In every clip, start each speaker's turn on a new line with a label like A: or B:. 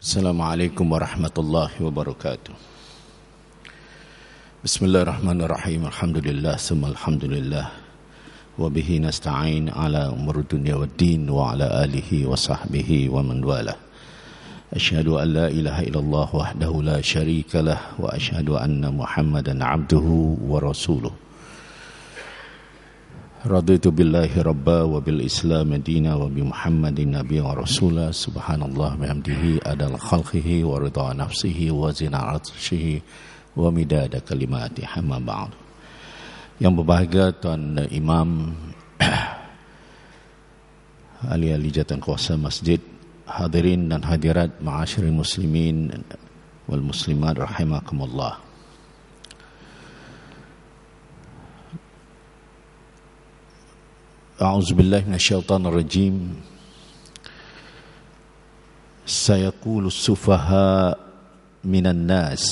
A: Assalamualaikum warahmatullahi wabarakatuh. Bismillahirrahmanirrahim. Alhamdulillah, summa alhamdulillah. Wa bihi nasta'in ala umurud dunya waddin wa ala alihi wa sahbihi wa man wala. Ashhadu an la ilaha illallah wahdahu la sharika lah wa ashhadu anna Muhammadan 'abduhu wa rasuluhu. رضيت بالله ربا وبالإسلام دينا وبمحمد النبي ورسولا سبحان الله بحمده أدل خلقه ورضا نفسه وزن عرشه ومداد كلمات حما بعض Yang berbahagia Tuan Imam Ali Ali Jatan Kuasa Masjid Hadirin dan hadirat Ma'asyri muslimin Wal muslimat rahimakumullah أعوذ بالله من الشيطان الرجيم سيقول السفهاء من الناس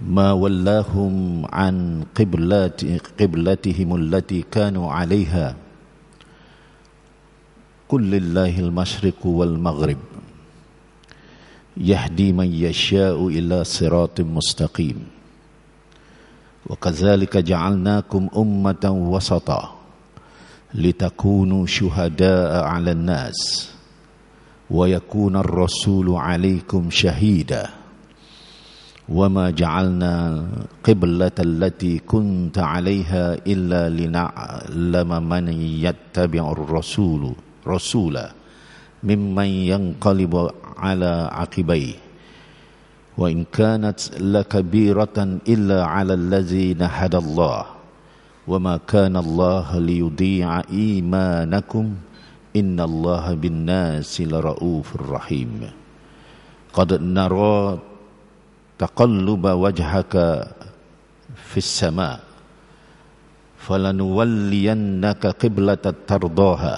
A: ما ولاهم عن قبلات قبلتهم التي كانوا عليها قل لله المشرق والمغرب يهدي من يشاء إلى صراط مستقيم وكذلك جعلناكم أمة وسطاً لتكونوا شهداء على الناس ويكون الرسول عليكم شهيدا وما جعلنا قبلة التي كنت عليها إلا لنعلم من يتبع الرسول رسولا ممن ينقلب على عقبيه وإن كانت لكبيرة إلا على الذين هدى الله وما كان الله ليضيع إيمانكم إن الله بالناس لرؤوف رحيم قد نرى تقلب وجهك في السماء فلنولينك قبلة ترضاها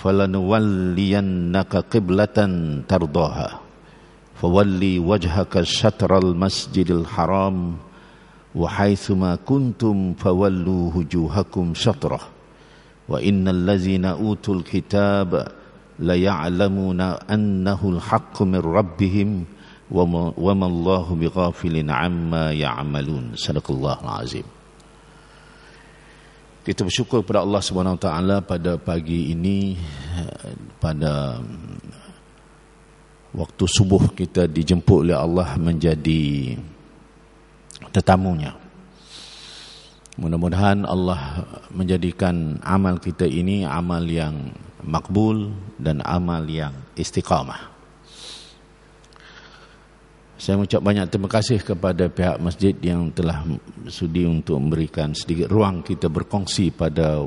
A: فلنولينك قبلة ترضاها فولي وجهك شطر المسجد الحرام وحيثما كنتم فولوا وجوهكم شطره وان الذين اوتوا الكتاب ليعلمون انه الحق من ربهم وما, وما الله بغافل عما يعملون صدق الله العظيم Kita bersyukur kepada Allah SWT pada pagi ini Pada waktu subuh kita dijemput oleh Allah menjadi tetamunya Mudah-mudahan Allah menjadikan amal kita ini amal yang makbul dan amal yang istiqamah Saya mengucap banyak terima kasih kepada pihak masjid yang telah sudi untuk memberikan sedikit ruang kita berkongsi pada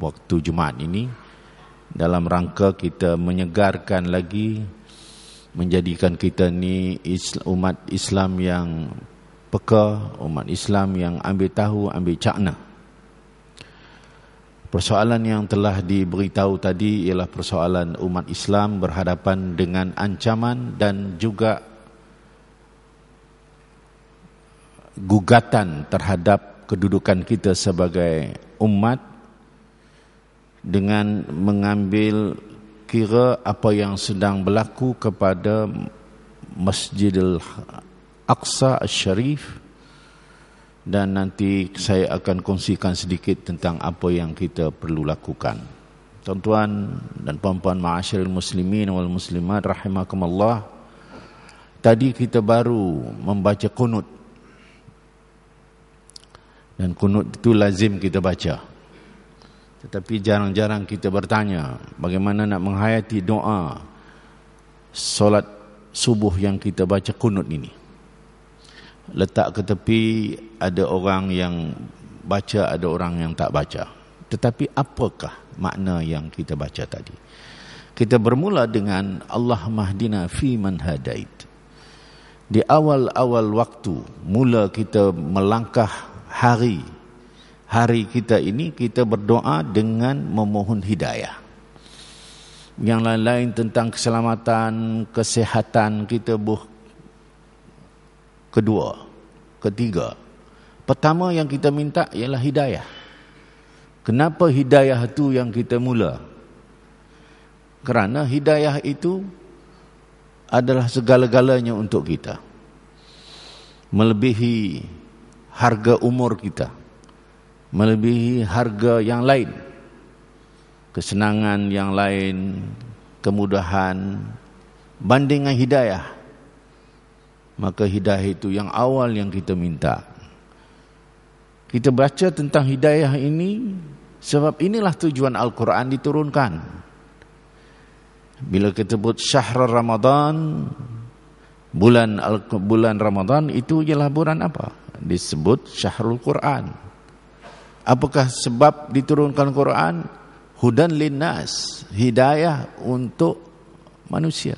A: waktu Jumaat ini Dalam rangka kita menyegarkan lagi menjadikan kita ni umat Islam yang peka umat Islam yang ambil tahu ambil cakna Persoalan yang telah diberitahu tadi ialah persoalan umat Islam berhadapan dengan ancaman dan juga gugatan terhadap kedudukan kita sebagai umat dengan mengambil kira apa yang sedang berlaku kepada Masjidil ha- Aqsa Al-Sharif dan nanti saya akan kongsikan sedikit tentang apa yang kita perlu lakukan. Tuan-tuan dan puan-puan ma'asyiral muslimin wal muslimat rahimakumullah. Tadi kita baru membaca kunut. Dan kunut itu lazim kita baca. Tetapi jarang-jarang kita bertanya bagaimana nak menghayati doa solat subuh yang kita baca kunut ini letak ke tepi ada orang yang baca ada orang yang tak baca tetapi apakah makna yang kita baca tadi kita bermula dengan Allah mahdina fi man hadait di awal-awal waktu mula kita melangkah hari hari kita ini kita berdoa dengan memohon hidayah yang lain-lain tentang keselamatan, kesehatan kita kedua, ketiga. Pertama yang kita minta ialah hidayah. Kenapa hidayah itu yang kita mula? Kerana hidayah itu adalah segala-galanya untuk kita. Melebihi harga umur kita. Melebihi harga yang lain. Kesenangan yang lain, kemudahan, banding dengan hidayah. Maka hidayah itu yang awal yang kita minta Kita baca tentang hidayah ini Sebab inilah tujuan Al-Quran diturunkan Bila kita sebut Syahrul Ramadan Bulan Al bulan Ramadan itu ialah bulan apa? Disebut Syahrul Quran Apakah sebab diturunkan Quran? Hudan linnas Hidayah untuk Manusia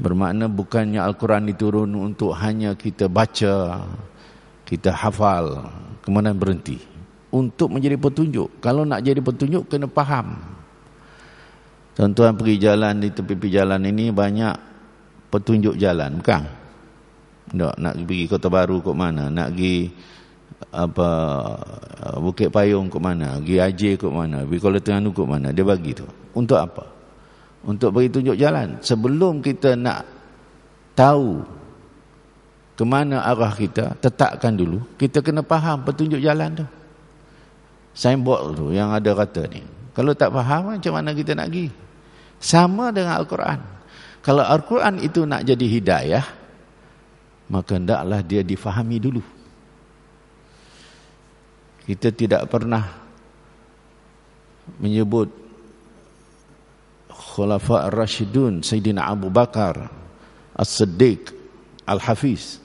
A: Bermakna bukannya Al-Quran diturun untuk hanya kita baca, kita hafal, kemudian berhenti. Untuk menjadi petunjuk. Kalau nak jadi petunjuk, kena faham. Tuan-tuan pergi jalan di tepi-tepi jalan ini, banyak petunjuk jalan, bukan? Tak, nak pergi Kota Baru ke mana? Nak pergi apa Bukit Payung ke mana? Pergi Aje ke mana? Pergi Kuala Tengah ke mana? Dia bagi tu. Untuk apa? untuk beri tunjuk jalan sebelum kita nak tahu ke mana arah kita tetapkan dulu kita kena faham petunjuk jalan tu signboard tu yang ada kata ni kalau tak faham macam mana kita nak pergi sama dengan al-Quran kalau al-Quran itu nak jadi hidayah maka hendaklah dia difahami dulu kita tidak pernah menyebut Khulafa Ar-Rashidun Sayyidina Abu Bakar As-Siddiq Al-Hafiz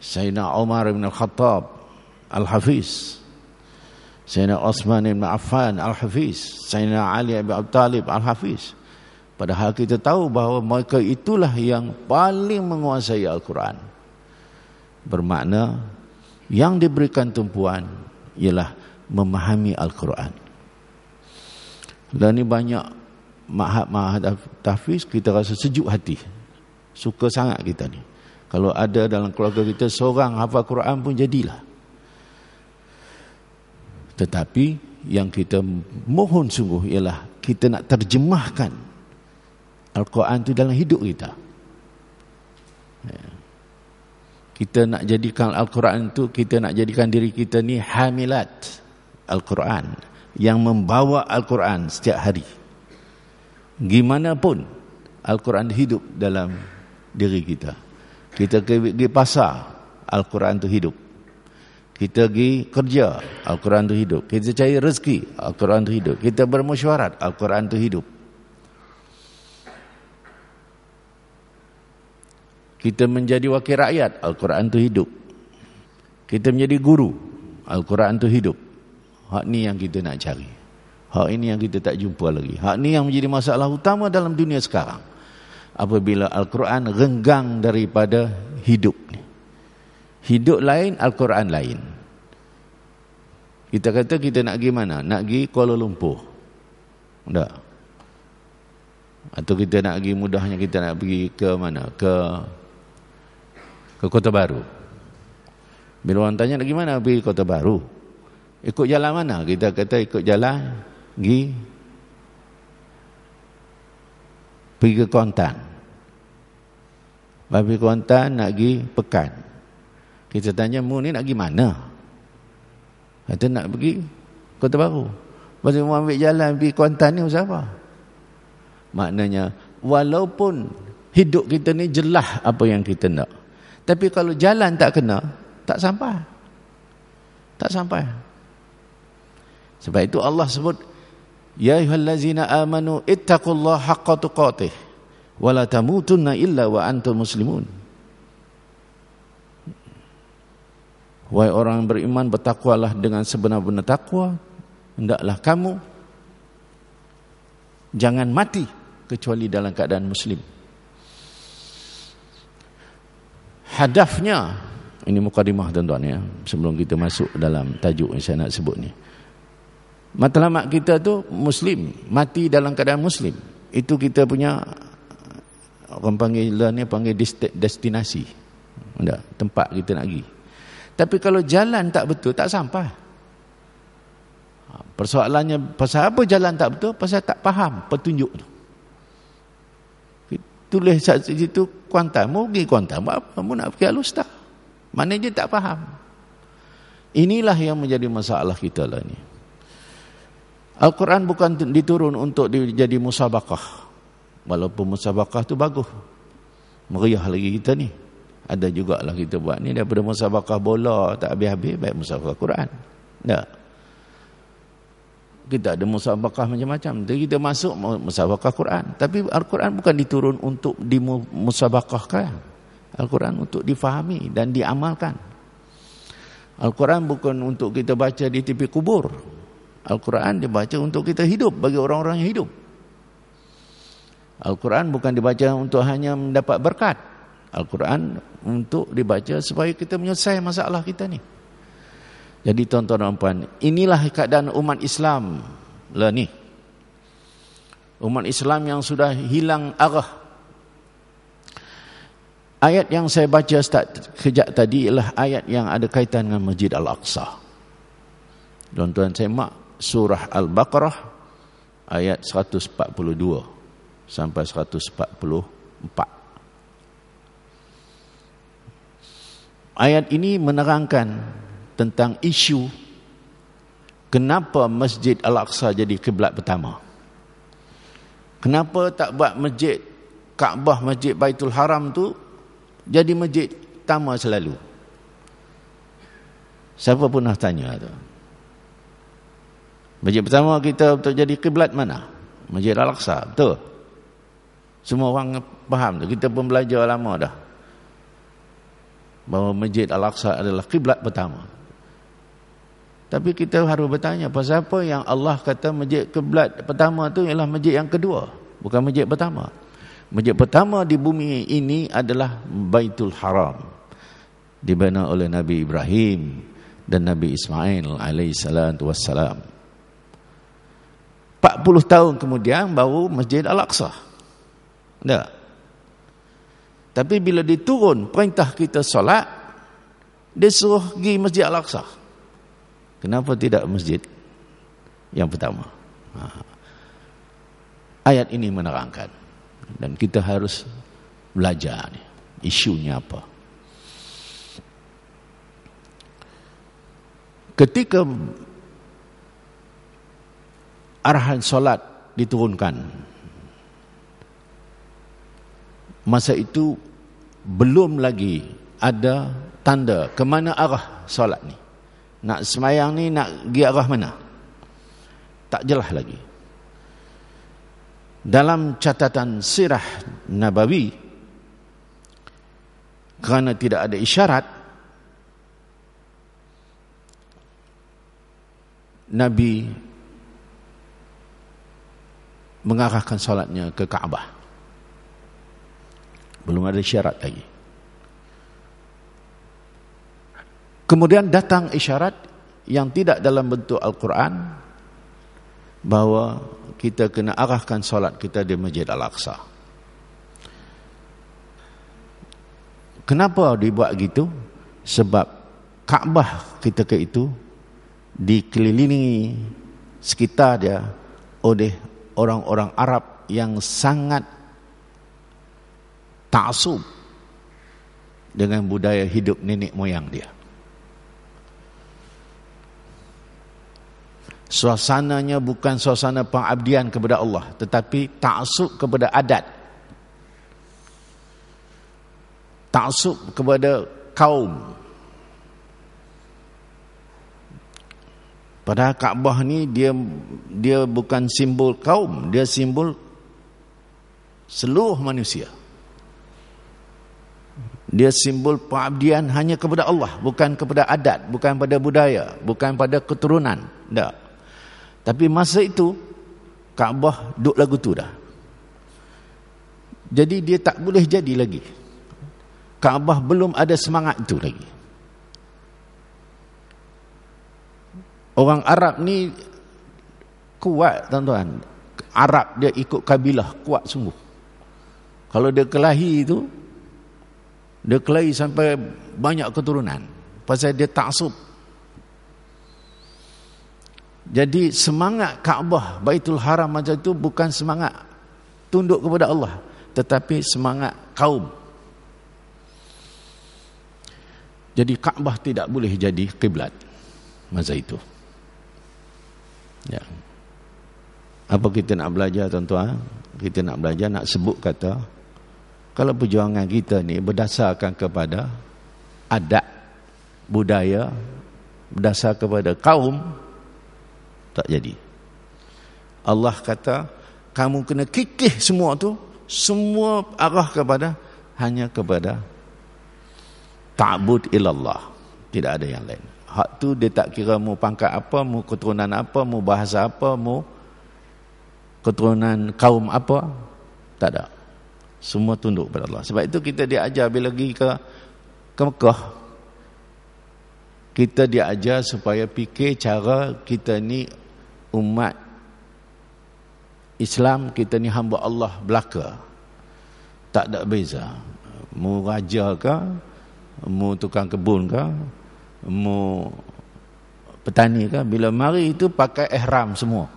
A: Sayyidina Umar bin Al-Khattab Al-Hafiz Sayyidina Osman bin Affan Al-Hafiz Sayyidina Ali bin Abi Talib Al-Hafiz Padahal kita tahu bahawa mereka itulah yang paling menguasai Al-Quran Bermakna yang diberikan tumpuan ialah memahami Al-Quran dan ini banyak mahat mahat tahfiz kita rasa sejuk hati suka sangat kita ni kalau ada dalam keluarga kita seorang hafal Quran pun jadilah tetapi yang kita mohon sungguh ialah kita nak terjemahkan Al-Quran tu dalam hidup kita ya. kita nak jadikan Al-Quran tu kita nak jadikan diri kita ni hamilat Al-Quran yang membawa Al-Quran setiap hari. Gimana pun Al-Quran hidup dalam diri kita. Kita pergi pasar, Al-Quran itu hidup. Kita pergi kerja, Al-Quran itu hidup. Kita cari rezeki, Al-Quran itu hidup. Kita bermusyawarat, Al-Quran itu hidup. Kita menjadi wakil rakyat, Al-Quran itu hidup. Kita menjadi guru, Al-Quran itu hidup. Hak ni yang kita nak cari. Hak ini yang kita tak jumpa lagi. Hak ini yang menjadi masalah utama dalam dunia sekarang. Apabila Al-Quran renggang daripada hidup. Hidup lain, Al-Quran lain. Kita kata kita nak pergi mana? Nak pergi Kuala Lumpur. Tak? Atau kita nak pergi mudahnya kita nak pergi ke mana? Ke ke Kota Baru. Bila orang tanya nak pergi mana? Pergi Kota Baru. Ikut jalan mana? Kita kata ikut jalan pergi pergi ke Kuantan. Babi Kuantan nak pergi Pekan. Kita tanya mu ni nak pergi mana? Kata nak pergi Kota Baru. Masa mu ambil jalan pergi Kuantan ni usah apa? Maknanya walaupun hidup kita ni jelah apa yang kita nak. Tapi kalau jalan tak kena, tak sampai. Tak sampai. Sebab itu Allah sebut Ya Lazina amanu ittaqullaha haqqa tuqatih wa la tamutunna illa wa antum muslimun. Wahai orang yang beriman bertakwalah dengan sebenar-benar takwa hendaklah kamu jangan mati kecuali dalam keadaan muslim. Hadafnya ini mukadimah tuan-tuan ya sebelum kita masuk dalam tajuk yang saya nak sebut ni matlamat kita tu muslim mati dalam keadaan muslim itu kita punya orang panggil lah ni panggil destinasi tak tempat kita nak pergi tapi kalau jalan tak betul tak sampai ha, persoalannya pasal apa jalan tak betul pasal tak faham petunjuk tu tulis saat situ kuantan mau pergi kuantan apa mau nak pergi alustah, mana dia tak faham inilah yang menjadi masalah kita lah ni Al-Quran bukan diturun untuk jadi musabakah. Walaupun musabakah tu bagus. Meriah lagi kita ni. Ada juga lah kita buat ni daripada musabakah bola tak habis-habis baik musabakah al Quran. Tak. Kita ada musabakah macam-macam. Jadi kita masuk musabakah Quran. Tapi Al-Quran bukan diturun untuk dimusabakahkan. Al-Quran untuk difahami dan diamalkan. Al-Quran bukan untuk kita baca di tepi kubur. Al-Quran dibaca untuk kita hidup bagi orang-orang yang hidup. Al-Quran bukan dibaca untuk hanya mendapat berkat. Al-Quran untuk dibaca supaya kita menyelesai masalah kita ni. Jadi tuan-tuan dan puan, inilah keadaan umat Islam lah ni. Umat Islam yang sudah hilang arah. Ayat yang saya baca start kejap tadi ialah ayat yang ada kaitan dengan Masjid Al-Aqsa. Tuan-tuan saya mak surah Al-Baqarah ayat 142 sampai 144. Ayat ini menerangkan tentang isu kenapa Masjid Al-Aqsa jadi kiblat pertama. Kenapa tak buat masjid Kaabah Masjid Baitul Haram tu jadi masjid pertama selalu. Siapa pun nak tanya tu. Masjid pertama kita untuk jadi kiblat mana? Masjid Al-Aqsa, betul? Semua orang faham tu. Kita pun belajar lama dah. Bahawa Masjid Al-Aqsa adalah kiblat pertama. Tapi kita harus bertanya, pasal apa yang Allah kata masjid kiblat pertama tu ialah masjid yang kedua, bukan masjid pertama. Masjid pertama di bumi ini adalah Baitul Haram. Dibina oleh Nabi Ibrahim dan Nabi Ismail alaihissalam. 40 tahun kemudian baru Masjid Al-Aqsa. Tak? Tapi bila diturun perintah kita solat, dia suruh pergi Masjid Al-Aqsa. Kenapa tidak masjid yang pertama? Ha. Ayat ini menerangkan. Dan kita harus belajar ni. Isunya apa? Ketika arahan solat diturunkan. Masa itu belum lagi ada tanda ke mana arah solat ni. Nak semayang ni nak pergi arah mana? Tak jelas lagi. Dalam catatan sirah Nabawi kerana tidak ada isyarat Nabi mengarahkan solatnya ke Kaabah. Belum ada syarat lagi. Kemudian datang isyarat yang tidak dalam bentuk Al-Quran bahawa kita kena arahkan solat kita di Masjid Al-Aqsa. Kenapa dibuat gitu? Sebab Kaabah kita ke itu dikelilingi sekitar dia oleh orang-orang Arab yang sangat taksub dengan budaya hidup nenek moyang dia. Suasananya bukan suasana pengabdian kepada Allah tetapi taksub kepada adat. Taksub kepada kaum Padahal Kaabah ni dia dia bukan simbol kaum, dia simbol seluruh manusia. Dia simbol pengabdian hanya kepada Allah, bukan kepada adat, bukan pada budaya, bukan pada keturunan. Tak. Tapi masa itu Kaabah duk lagu tu dah. Jadi dia tak boleh jadi lagi. Kaabah belum ada semangat tu lagi. Orang Arab ni kuat tuan-tuan. Arab dia ikut kabilah kuat sungguh. Kalau dia kelahi itu, dia kelahi sampai banyak keturunan. Pasal dia taksub. Jadi semangat Kaabah Baitul Haram macam itu bukan semangat tunduk kepada Allah. Tetapi semangat kaum. Jadi Kaabah tidak boleh jadi kiblat masa itu. Ya. Apa kita nak belajar tuan-tuan? Kita nak belajar nak sebut kata kalau perjuangan kita ni berdasarkan kepada adat budaya berdasarkan kepada kaum tak jadi. Allah kata kamu kena kikih semua tu semua arah kepada hanya kepada ta'bud ilallah tidak ada yang lain Hak tu dia tak kira mu pangkat apa, mu keturunan apa, mu bahasa apa, mu keturunan kaum apa. Tak ada. Semua tunduk kepada Allah. Sebab itu kita diajar bila pergi ke, ke Mekah. Kita diajar supaya fikir cara kita ni umat Islam, kita ni hamba Allah belaka. Tak ada beza. Mu raja ke, mu tukang kebun ke, mu petani ke bila mari itu pakai ihram semua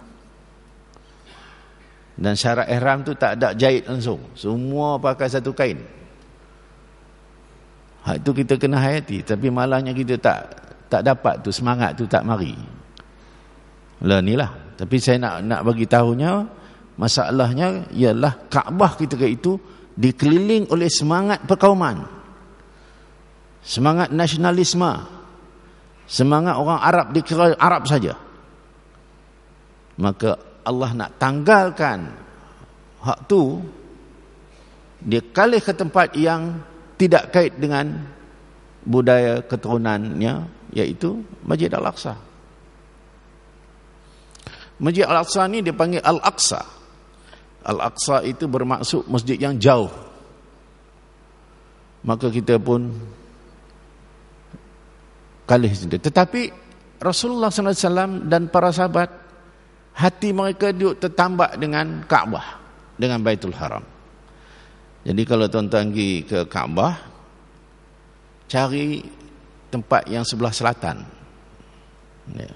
A: dan syarat ihram tu tak ada jahit langsung semua pakai satu kain hak itu kita kena hayati tapi malangnya kita tak tak dapat tu semangat tu tak mari lah inilah tapi saya nak nak bagi tahunya masalahnya ialah Kaabah kita ke itu dikeliling oleh semangat perkauman semangat nasionalisme Semangat orang Arab dikira Arab saja. Maka Allah nak tanggalkan hak tu dia kalih ke tempat yang tidak kait dengan budaya keturunannya iaitu Masjid Al-Aqsa. Masjid Al-Aqsa ni dipanggil Al-Aqsa. Al-Aqsa itu bermaksud masjid yang jauh. Maka kita pun kali sendiri. Tetapi Rasulullah SAW dan para sahabat hati mereka duduk tertambak dengan Kaabah, dengan Baitul Haram. Jadi kalau tuan-tuan pergi ke Kaabah, cari tempat yang sebelah selatan. Ya.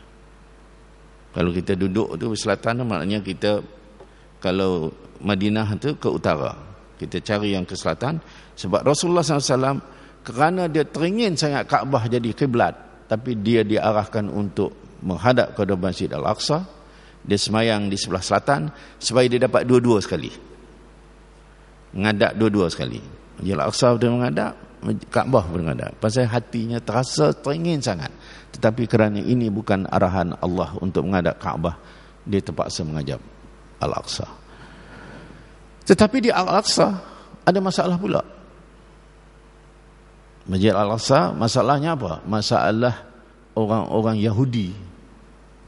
A: Kalau kita duduk tu selatan maknanya kita kalau Madinah tu ke utara. Kita cari yang ke selatan sebab Rasulullah sallallahu alaihi wasallam kerana dia teringin sangat Kaabah jadi kiblat tapi dia diarahkan untuk menghadap ke Masjid Al-Aqsa dia semayang di sebelah selatan supaya dia dapat dua-dua sekali mengadap dua-dua sekali Masjid Al-Aqsa pun mengadap Kaabah pun mengadap pasal hatinya terasa teringin sangat tetapi kerana ini bukan arahan Allah untuk mengadap Kaabah dia terpaksa mengajap Al-Aqsa tetapi di Al-Aqsa ada masalah pula Masjid Al-Aqsa masalahnya apa? Masalah orang-orang Yahudi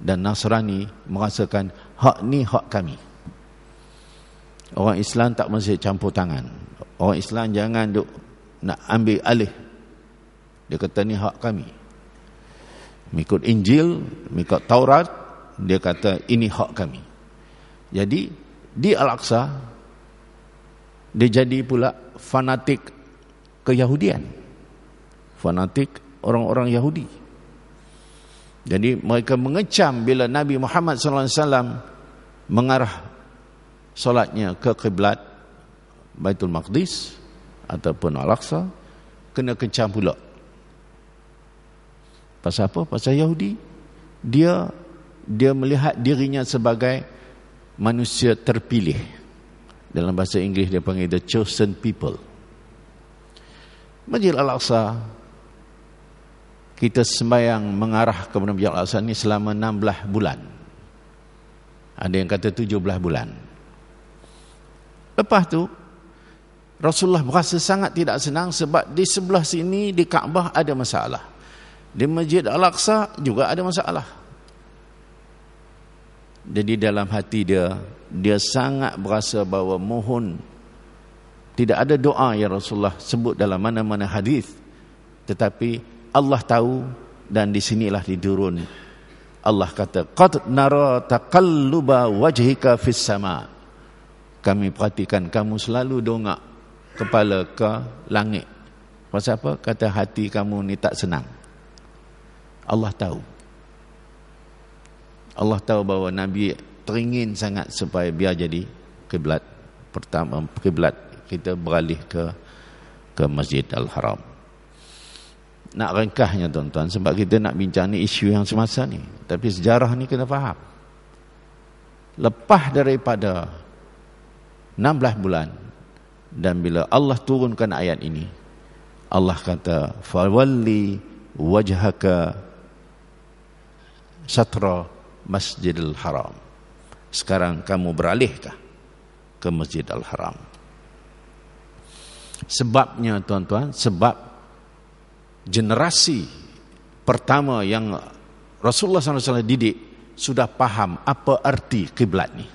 A: dan Nasrani merasakan hak ni hak kami. Orang Islam tak mesti campur tangan. Orang Islam jangan duk nak ambil alih. Dia kata ni hak kami. Mikut Injil, mikut Taurat, dia kata ini hak kami. Jadi di Al-Aqsa dia jadi pula fanatik keyahudian. Yahudian fanatik orang-orang Yahudi. Jadi mereka mengecam bila Nabi Muhammad SAW mengarah solatnya ke kiblat Baitul Maqdis ataupun Al-Aqsa kena kecam pula. Pasal apa? Pasal Yahudi. Dia dia melihat dirinya sebagai manusia terpilih. Dalam bahasa Inggeris dia panggil the chosen people. Masjid Al-Aqsa kita sembahyang mengarah kepada Nabi Jalal Hassan ini selama 16 bulan. Ada yang kata 17 bulan. Lepas tu Rasulullah berasa sangat tidak senang sebab di sebelah sini di Kaabah ada masalah. Di Masjid Al-Aqsa juga ada masalah. Jadi dalam hati dia, dia sangat berasa bahawa mohon tidak ada doa yang Rasulullah sebut dalam mana-mana hadis, tetapi Allah tahu dan di sinilah didurun Allah kata qad nara taqalluba wajhika fis sama kami perhatikan kamu selalu dongak kepala ke langit pasal apa kata hati kamu ni tak senang Allah tahu Allah tahu bahawa nabi teringin sangat supaya biar jadi kiblat pertama kiblat kita beralih ke ke Masjid Al-Haram nak ringkasnya tuan-tuan sebab kita nak bincang ni isu yang semasa ni tapi sejarah ni kena faham lepas daripada 16 bulan dan bila Allah turunkan ayat ini Allah kata fawalli wajhaka satra masjidil haram sekarang kamu beralihkah ke masjidil haram sebabnya tuan-tuan sebab generasi pertama yang Rasulullah SAW didik sudah paham apa arti kiblat ni.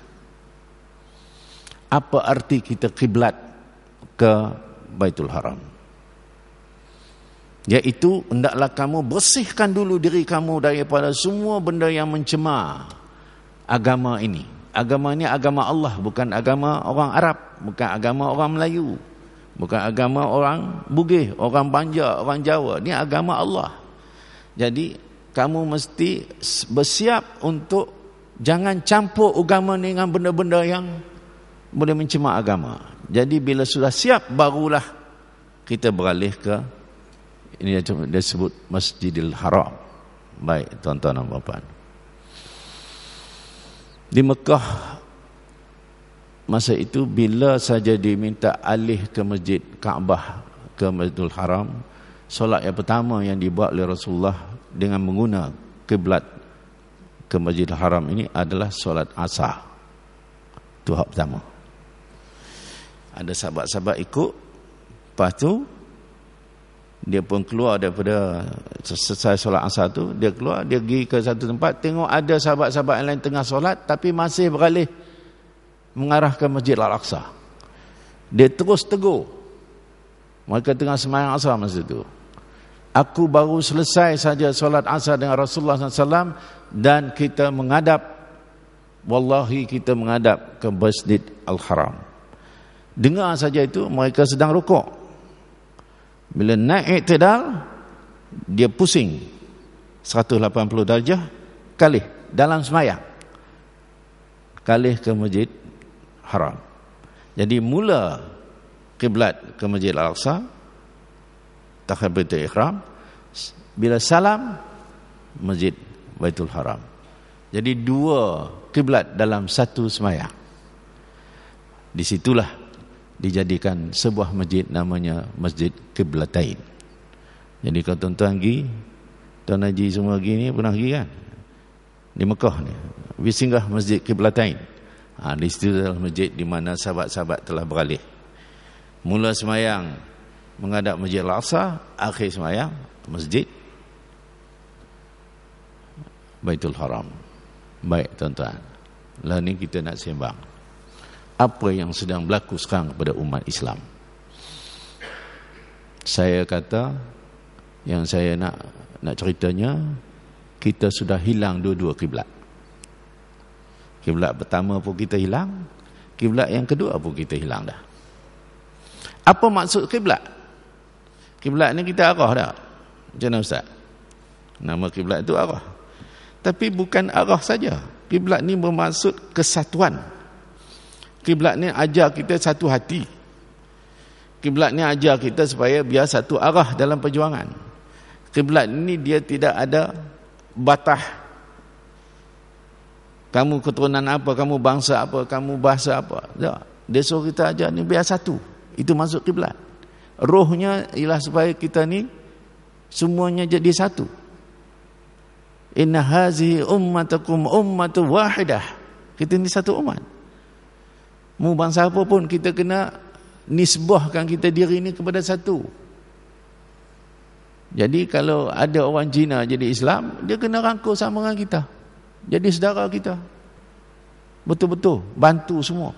A: Apa arti kita kiblat ke Baitul Haram? Yaitu hendaklah kamu bersihkan dulu diri kamu daripada semua benda yang mencemar agama ini. Agama ini agama Allah bukan agama orang Arab, bukan agama orang Melayu, Bukan agama orang Bugih, orang Banjar, orang Jawa. Ini agama Allah. Jadi kamu mesti bersiap untuk jangan campur agama ni dengan benda-benda yang boleh mencemar agama. Jadi bila sudah siap barulah kita beralih ke ini dia disebut Masjidil Haram. Baik, tuan-tuan dan puan Di Mekah Masa itu bila saja diminta alih ke masjid Kaabah ke Masjidul Haram, solat yang pertama yang dibuat oleh Rasulullah dengan menggunakan kiblat ke Masjidil Haram ini adalah solat Asar. Itu hak pertama. Ada sahabat-sahabat ikut lepas tu dia pun keluar daripada selesai solat Asar tu, dia keluar, dia pergi ke satu tempat tengok ada sahabat-sahabat lain tengah solat tapi masih beralih mengarah ke Masjid Al-Aqsa. Dia terus tegur. Mereka tengah semayang asar masa itu. Aku baru selesai saja solat asar dengan Rasulullah SAW dan kita mengadap, Wallahi kita mengadap ke Masjid Al-Haram. Dengar saja itu mereka sedang rukuk. Bila naik iktidal, dia pusing 180 darjah kali dalam semayang. Kalih ke Masjid haram. Jadi mula kiblat ke Masjid Al-Aqsa takbiratul ihram bila salam Masjid Baitul Haram. Jadi dua kiblat dalam satu semaya. Di situlah dijadikan sebuah masjid namanya Masjid Qiblatain. Jadi kalau tuan-tuan pergi, tuan Haji semua pergi ni pernah pergi kan? Di Mekah ni. Wisinggah Masjid Qiblatain ha, Di situ adalah masjid di mana sahabat-sahabat telah beralih Mula semayang Menghadap masjid Al-Aqsa Akhir semayang Masjid Baitul Haram Baik tuan-tuan Lah ni kita nak sembang Apa yang sedang berlaku sekarang kepada umat Islam Saya kata Yang saya nak nak ceritanya Kita sudah hilang dua-dua kiblat. Kiblat pertama pun kita hilang, kiblat yang kedua pun kita hilang dah. Apa maksud kiblat? Kiblat ni kita arah dah. Macam mana ustaz? Nama kiblat itu arah. Tapi bukan arah saja. Kiblat ni bermaksud kesatuan. Kiblat ni ajar kita satu hati. Kiblat ni ajar kita supaya biar satu arah dalam perjuangan. Kiblat ni dia tidak ada batah. Kamu keturunan apa? Kamu bangsa apa? Kamu bahasa apa? Tak. Dia suruh kita ajar ni biar satu. Itu masuk kiblat. Rohnya ialah supaya kita ni semuanya jadi satu. Inna hazi ummatakum ummatu wahidah. Kita ni satu umat. Mu bangsa apa pun kita kena nisbahkan kita diri ni kepada satu. Jadi kalau ada orang Cina jadi Islam, dia kena rangkul sama dengan kita jadi saudara kita betul-betul bantu semua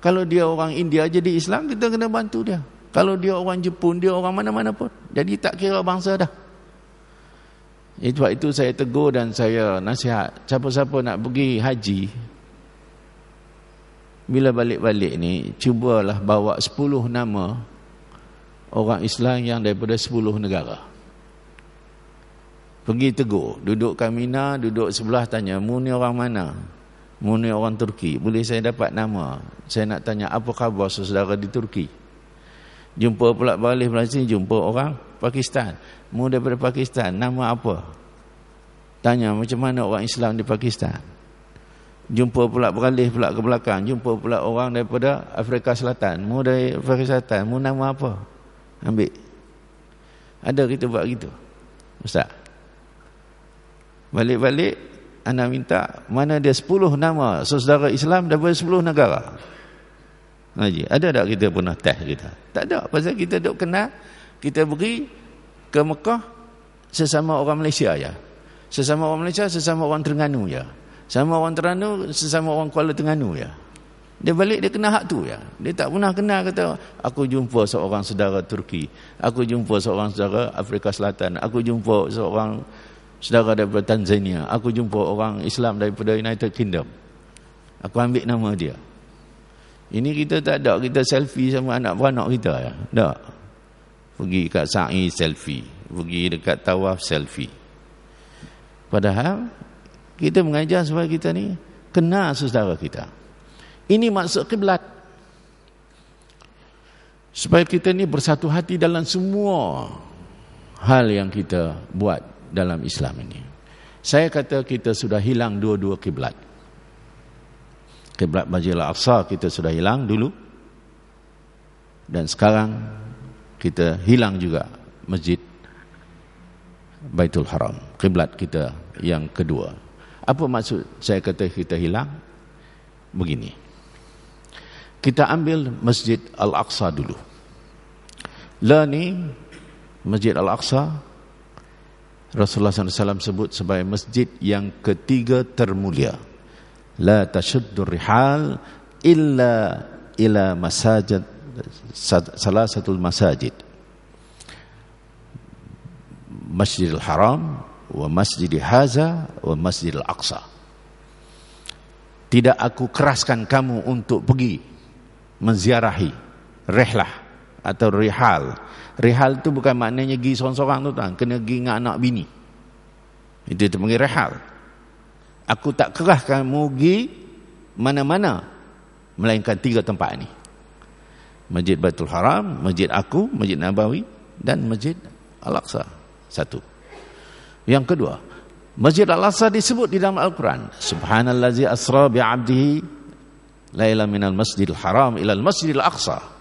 A: kalau dia orang India jadi Islam kita kena bantu dia kalau dia orang Jepun dia orang mana-mana pun jadi tak kira bangsa dah itu eh, itu saya tegur dan saya nasihat siapa-siapa nak pergi haji bila balik-balik ni cubalah bawa 10 nama orang Islam yang daripada 10 negara Pergi tegur, dudukkan Mina, duduk sebelah tanya, mu ni orang mana? Mu ni orang Turki, boleh saya dapat nama? Saya nak tanya, apa khabar saudara di Turki? Jumpa pula balik belah sini, jumpa orang Pakistan. Mu daripada Pakistan, nama apa? Tanya, macam mana orang Islam di Pakistan? Jumpa pula balik pula ke belakang, jumpa pula orang daripada Afrika Selatan. Mu dari Afrika Selatan, mu nama apa? Ambil. Ada kita buat gitu. Ustaz. Balik-balik anak minta mana dia 10 nama saudara Islam dapat 10 negara. Haji, ada tak kita pernah teh kita? Tak ada. Pasal kita dok kenal, kita beri ke Mekah sesama orang Malaysia ya. Sesama orang Malaysia, sesama orang Terengganu ya. Sama orang Terengganu, sesama orang Kuala Terengganu ya. Dia balik dia kena hak tu ya. Dia tak pernah kena kata aku jumpa seorang saudara Turki, aku jumpa seorang saudara Afrika Selatan, aku jumpa seorang saudara daripada Tanzania. Aku jumpa orang Islam daripada United Kingdom. Aku ambil nama dia. Ini kita tak ada, kita selfie sama anak-anak kita. Ya? Tak. Pergi kat Sa'i selfie. Pergi dekat Tawaf selfie. Padahal, kita mengajar supaya kita ni kena saudara kita. Ini maksud kiblat. Supaya kita ni bersatu hati dalam semua hal yang kita buat dalam Islam ini. Saya kata kita sudah hilang dua-dua kiblat. Kiblat Masjid Al-Aqsa kita sudah hilang dulu dan sekarang kita hilang juga Masjid Baitul Haram, kiblat kita yang kedua. Apa maksud saya kata kita hilang? Begini. Kita ambil Masjid Al-Aqsa dulu. Lah ni Masjid Al-Aqsa Rasulullah SAW sebut sebagai masjid yang ketiga termulia. La tashuddu rihal illa ila masajid salah satu masajid. Masjidil Haram wa Masjid Haza wa Masjid Al-Aqsa. Tidak aku keraskan kamu untuk pergi menziarahi rehlah atau rihal Rehal tu bukan maknanya pergi sorang-sorang tu tuan. Kena pergi dengan anak bini. Itu terpanggil rehal. Aku tak kerahkan kamu pergi mana-mana. Melainkan tiga tempat ni. Masjid Batul Haram, Masjid Aku, Masjid Nabawi dan Masjid Al-Aqsa. Satu. Yang kedua. Masjid Al-Aqsa disebut di dalam Al-Quran. Subhanallah zi asra bi'abdihi layla minal masjidil haram ilal masjidil aqsa. Al-Aqsa.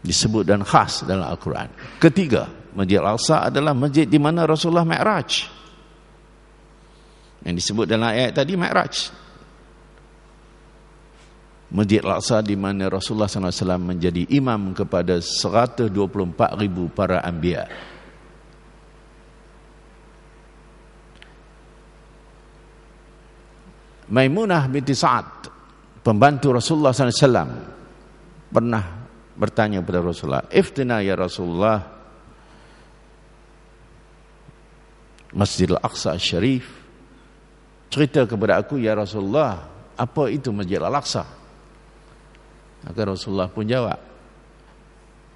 A: disebut dan khas dalam Al-Quran. Ketiga, Masjid Al-Aqsa adalah masjid di mana Rasulullah Mi'raj. Yang disebut dalam ayat tadi Mi'raj. Masjid Al-Aqsa di mana Rasulullah SAW menjadi imam kepada 124 ribu para anbiya. Maimunah binti Sa'ad, pembantu Rasulullah SAW, pernah bertanya kepada Rasulullah, "Iftina ya Rasulullah, Masjidil Aqsa Syarif. Cerita kepada aku ya Rasulullah, apa itu Masjidil Al-Aqsa?" Maka Rasulullah pun jawab,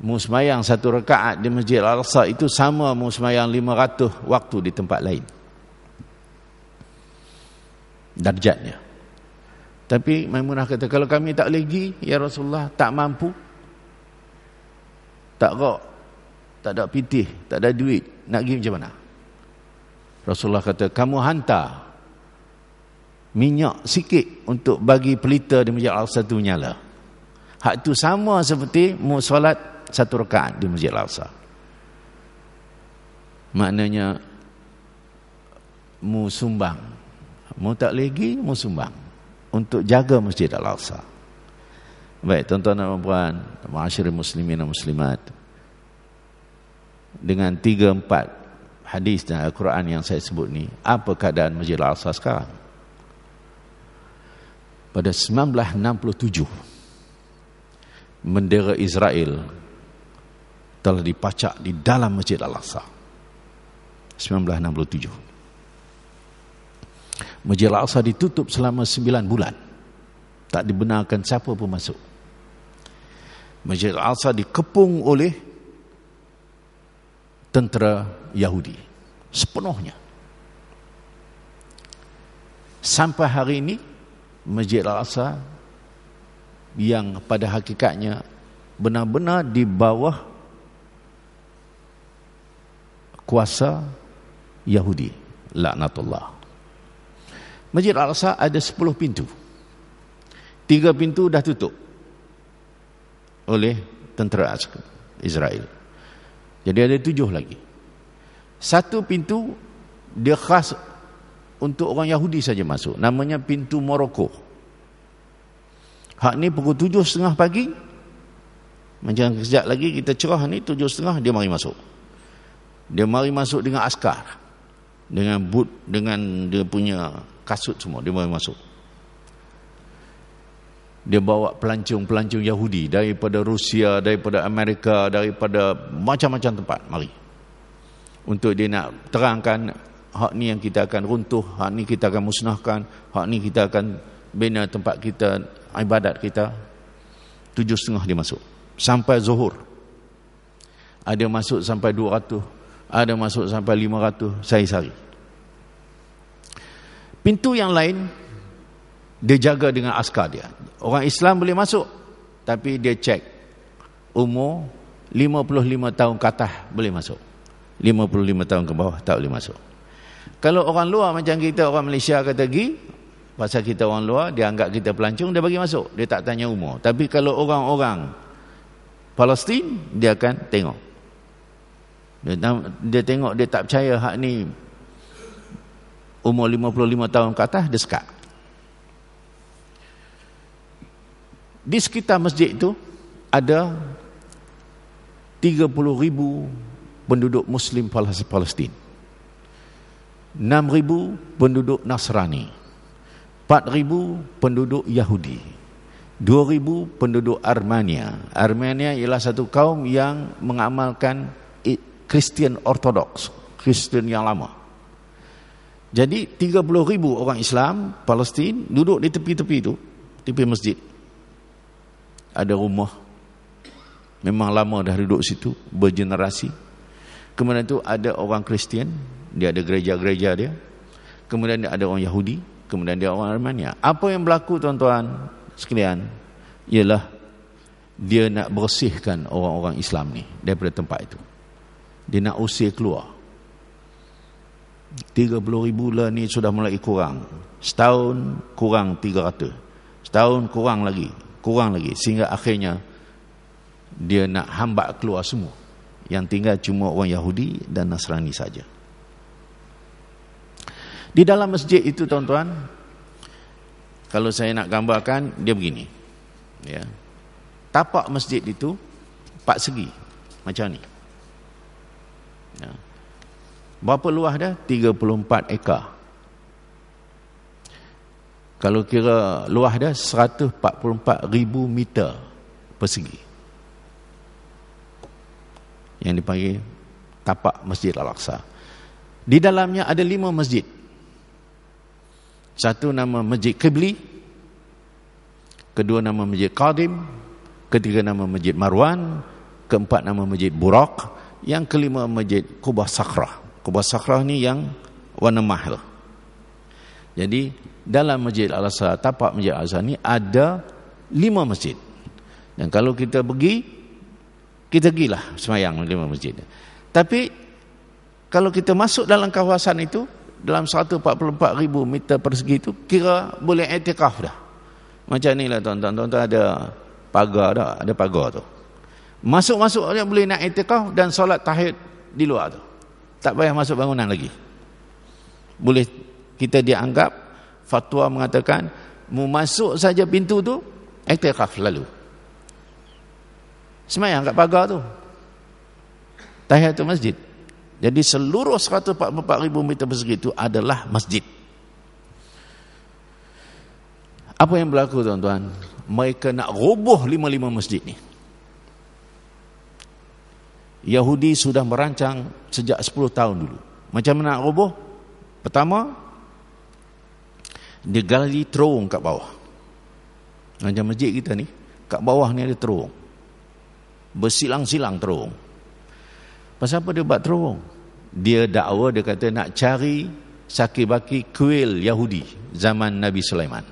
A: Musmayang satu rekaat di Masjid Al-Aqsa itu sama musmayang 500 waktu di tempat lain. Darjatnya. Tapi Maimunah kata, kalau kami tak lagi, Ya Rasulullah, tak mampu, tak rak, tak ada pitih, tak ada duit, nak pergi macam mana? Rasulullah kata, kamu hantar minyak sikit untuk bagi pelita di Masjid Al-Aqsa itu menyala. Hak itu sama seperti mau solat satu rekaan di Masjid Al-Aqsa. Maknanya, mau sumbang. mau tak lagi, mau sumbang. Untuk jaga Masjid Al-Aqsa. Baik, tuan-tuan dan puan-puan, ma'asyiral muslimin dan muslimat. Dengan tiga empat hadis dan Al-Quran yang saya sebut ni, apa keadaan Masjid Al-Aqsa sekarang? Pada 1967, bendera Israel telah dipacak di dalam Masjid Al-Aqsa. 1967. Masjid Al-Aqsa ditutup selama sembilan bulan. Tak dibenarkan siapa pun masuk. Masjid Al-Aqsa dikepung oleh tentera Yahudi sepenuhnya. Sampai hari ini Masjid Al-Aqsa yang pada hakikatnya benar-benar di bawah kuasa Yahudi laknatullah. Masjid Al-Aqsa ada 10 pintu. Tiga pintu dah tutup oleh tentera Israel. Jadi ada tujuh lagi. Satu pintu dia khas untuk orang Yahudi saja masuk. Namanya pintu Morocco. Hak ni pukul tujuh setengah pagi. Macam sekejap lagi kita cerah ni tujuh setengah dia mari masuk. Dia mari masuk dengan askar. Dengan boot, dengan dia punya kasut semua dia mari masuk dia bawa pelancong-pelancong Yahudi daripada Rusia, daripada Amerika, daripada macam-macam tempat mari. Untuk dia nak terangkan hak ni yang kita akan runtuh, hak ni kita akan musnahkan, hak ni kita akan bina tempat kita, ibadat kita. Tujuh setengah dia masuk. Sampai zuhur. Ada masuk sampai dua ratus. Ada masuk sampai lima ratus. sehari sari Pintu yang lain, dia jaga dengan askar dia. Orang Islam boleh masuk. Tapi dia cek. Umur 55 tahun ke atas boleh masuk. 55 tahun ke bawah tak boleh masuk. Kalau orang luar macam kita orang Malaysia kata pergi. Pasal kita orang luar dia anggap kita pelancong dia bagi masuk. Dia tak tanya umur. Tapi kalau orang-orang Palestin dia akan tengok. Dia, dia tengok dia tak percaya hak ni umur 55 tahun ke atas dia sekat. Di sekitar masjid itu ada 30 ribu penduduk Muslim Palestin, 6 ribu penduduk Nasrani, 4 ribu penduduk Yahudi, 2 ribu penduduk Armenia. Armenia ialah satu kaum yang mengamalkan Kristian Ortodoks, Kristian yang lama. Jadi 30 ribu orang Islam Palestin duduk di tepi-tepi itu, tepi masjid ada rumah memang lama dah duduk situ bergenerasi kemudian tu ada orang Kristian dia ada gereja-gereja dia kemudian dia ada orang Yahudi kemudian dia orang Armenia apa yang berlaku tuan-tuan sekalian ialah dia nak bersihkan orang-orang Islam ni daripada tempat itu dia nak usir keluar 30 ribu lah ni sudah mulai kurang setahun kurang 300 setahun kurang lagi kurang lagi sehingga akhirnya dia nak hambat keluar semua yang tinggal cuma orang Yahudi dan Nasrani saja. Di dalam masjid itu tuan-tuan kalau saya nak gambarkan dia begini. Ya. Tapak masjid itu empat segi macam ni. Ya. Berapa luas dia? 34 ekar kalau kira luas dia ribu meter persegi yang dipanggil tapak Masjid Al-Aqsa. Di dalamnya ada lima masjid. Satu nama Masjid Qibli, kedua nama Masjid Qadim, ketiga nama Masjid Marwan, keempat nama Masjid Burak, yang kelima Masjid Kubah Sakrah. Kubah Sakrah ni yang warna mahal. Jadi dalam Masjid Al-Azhar, tapak Masjid Al-Azhar ni ada lima masjid. Dan kalau kita pergi, kita gilah semayang lima masjid. Tapi kalau kita masuk dalam kawasan itu, dalam 144 ribu meter persegi itu, kira boleh etikaf dah. Macam inilah tuan-tuan, tuan-tuan ada pagar dah, ada pagar tu. Masuk-masuk dia boleh nak etikaf dan solat tahid di luar tu. Tak payah masuk bangunan lagi. Boleh kita dianggap fatwa mengatakan mu masuk saja pintu tu iktikaf lalu semayang kat pagar tu tahiyatul masjid jadi seluruh 144 ribu meter persegi itu adalah masjid apa yang berlaku tuan-tuan mereka nak roboh 5-5 masjid ni Yahudi sudah merancang sejak 10 tahun dulu macam mana nak roboh pertama dia gali terowong kat bawah macam masjid kita ni kat bawah ni ada terowong bersilang-silang terowong pasal apa dia buat terowong dia dakwa dia kata nak cari saki-baki kuil Yahudi zaman Nabi Sulaiman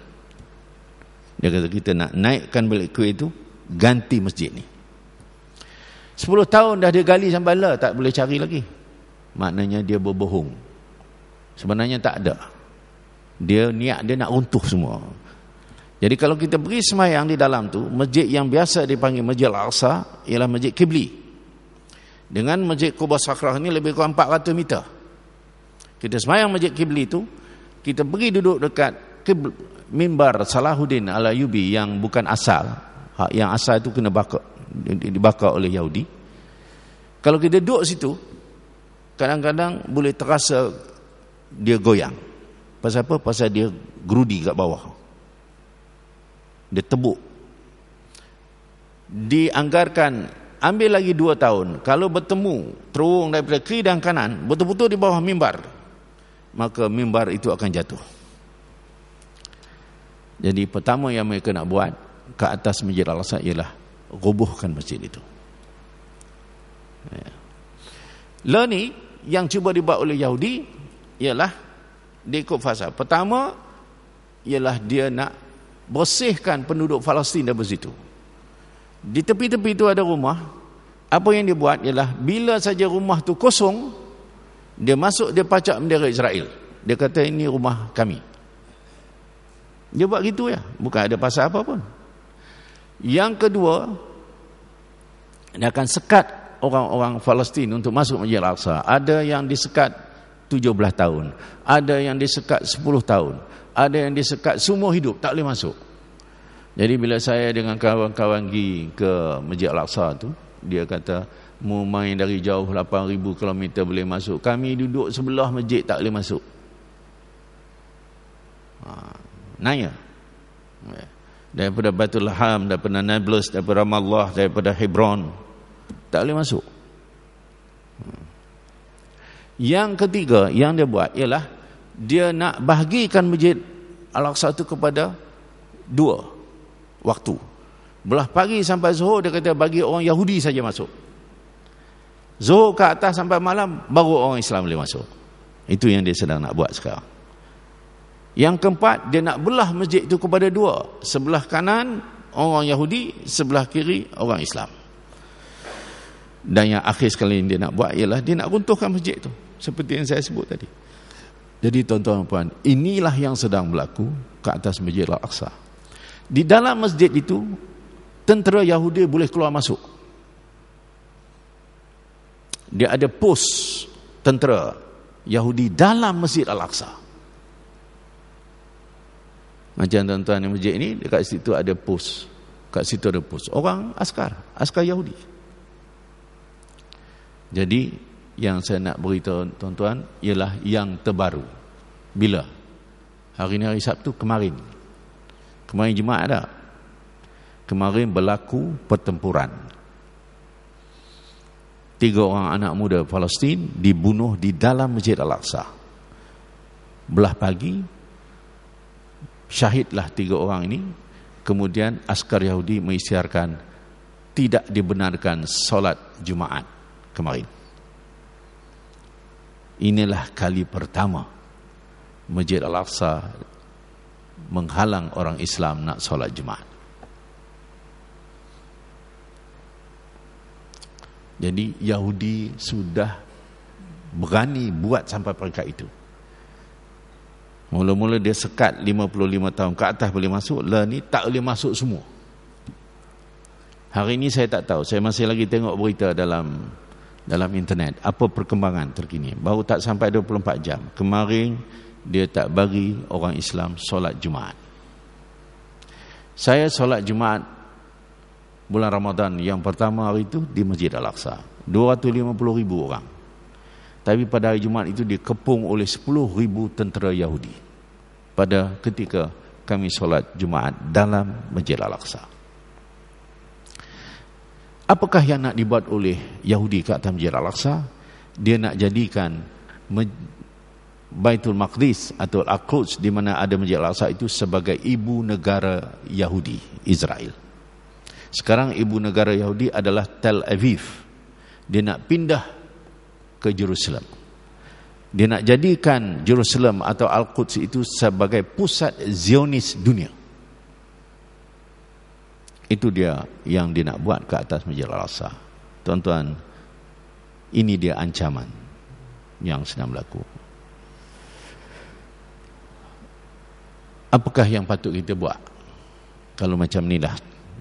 A: dia kata kita nak naikkan balik kuil tu ganti masjid ni 10 tahun dah dia gali sampai lah tak boleh cari lagi maknanya dia berbohong sebenarnya tak ada dia niat dia nak runtuh semua. Jadi kalau kita beri semayang di dalam tu, masjid yang biasa dipanggil masjid Al-Aqsa ialah masjid Kibli. Dengan masjid Kubah Sakrah ni lebih kurang 400 meter. Kita semayang masjid Kibli tu, kita beri duduk dekat mimbar Salahuddin Al-Ayubi yang bukan asal. Ha, yang asal itu kena bakar, dibakar oleh Yahudi. Kalau kita duduk situ, kadang-kadang boleh terasa dia goyang. Pasal apa? Pasal dia gerudi kat bawah. Dia tebuk. Dianggarkan ambil lagi dua tahun. Kalau bertemu terowong daripada kiri dan kanan, betul-betul di bawah mimbar. Maka mimbar itu akan jatuh. Jadi pertama yang mereka nak buat ke atas masjid al-Aqsa ialah rubuhkan masjid itu. Ya. Lani yang cuba dibuat oleh Yahudi ialah dia ikut fasa. Pertama ialah dia nak bersihkan penduduk Palestin dari situ. Di tepi-tepi itu ada rumah. Apa yang dia buat ialah bila saja rumah tu kosong, dia masuk dia pacak bendera Israel. Dia kata ini rumah kami. Dia buat gitu ya, bukan ada pasal apa pun. Yang kedua, dia akan sekat orang-orang Palestin untuk masuk Masjid Al-Aqsa. Ada yang disekat 17 tahun Ada yang disekat 10 tahun Ada yang disekat semua hidup Tak boleh masuk Jadi bila saya dengan kawan-kawan pergi Ke Masjid Al-Aqsa tu Dia kata main dari jauh 8,000 km boleh masuk Kami duduk sebelah masjid tak boleh masuk ha, Naya ya. Daripada Batul Ham Daripada Nablus Daripada Ramallah Daripada Hebron Tak boleh masuk hmm. Yang ketiga yang dia buat ialah dia nak bahagikan masjid Al-Aqsa itu kepada dua waktu. Belah pagi sampai zuhur dia kata bagi orang Yahudi saja masuk. Zuhur ke atas sampai malam baru orang Islam boleh masuk. Itu yang dia sedang nak buat sekarang. Yang keempat dia nak belah masjid itu kepada dua. Sebelah kanan orang Yahudi, sebelah kiri orang Islam. Dan yang akhir sekali yang dia nak buat ialah dia nak runtuhkan masjid itu seperti yang saya sebut tadi. Jadi tuan-tuan dan puan, inilah yang sedang berlaku ke atas Masjid Al-Aqsa. Di dalam masjid itu, tentera Yahudi boleh keluar masuk. Dia ada pos tentera Yahudi dalam Masjid Al-Aqsa. Macam tuan-tuan di masjid ini, dekat situ ada pos. Dekat situ ada pos. Orang askar, askar Yahudi. Jadi yang saya nak beritahu tuan-tuan ialah yang terbaru. Bila? Hari ini hari Sabtu kemarin. Kemarin Jumaat ada. Kemarin berlaku pertempuran. Tiga orang anak muda Palestin dibunuh di dalam Masjid Al-Aqsa. Belah pagi syahidlah tiga orang ini. Kemudian askar Yahudi mengisytiharkan tidak dibenarkan solat Jumaat kemarin inilah kali pertama Masjid Al-Aqsa menghalang orang Islam nak solat Jumaat. Jadi Yahudi sudah berani buat sampai peringkat itu. Mula-mula dia sekat 55 tahun ke atas boleh masuk, lah ni tak boleh masuk semua. Hari ini saya tak tahu, saya masih lagi tengok berita dalam dalam internet apa perkembangan terkini baru tak sampai 24 jam kemarin dia tak bagi orang Islam solat Jumaat saya solat Jumaat bulan Ramadan yang pertama hari itu di Masjid Al-Aqsa 250 ribu orang tapi pada hari Jumaat itu dikepung oleh 10 ribu tentera Yahudi pada ketika kami solat Jumaat dalam Masjid Al-Aqsa Apakah yang nak dibuat oleh Yahudi ke atas Al-Aqsa? Dia nak jadikan Baitul Maqdis atau Al-Quds di mana ada Masjid Al-Aqsa itu sebagai ibu negara Yahudi, Israel. Sekarang ibu negara Yahudi adalah Tel Aviv. Dia nak pindah ke Jerusalem. Dia nak jadikan Jerusalem atau Al-Quds itu sebagai pusat Zionis dunia. Itu dia yang dia nak buat ke atas meja rasa. Tuan-tuan, ini dia ancaman yang sedang berlaku. Apakah yang patut kita buat? Kalau macam ni inilah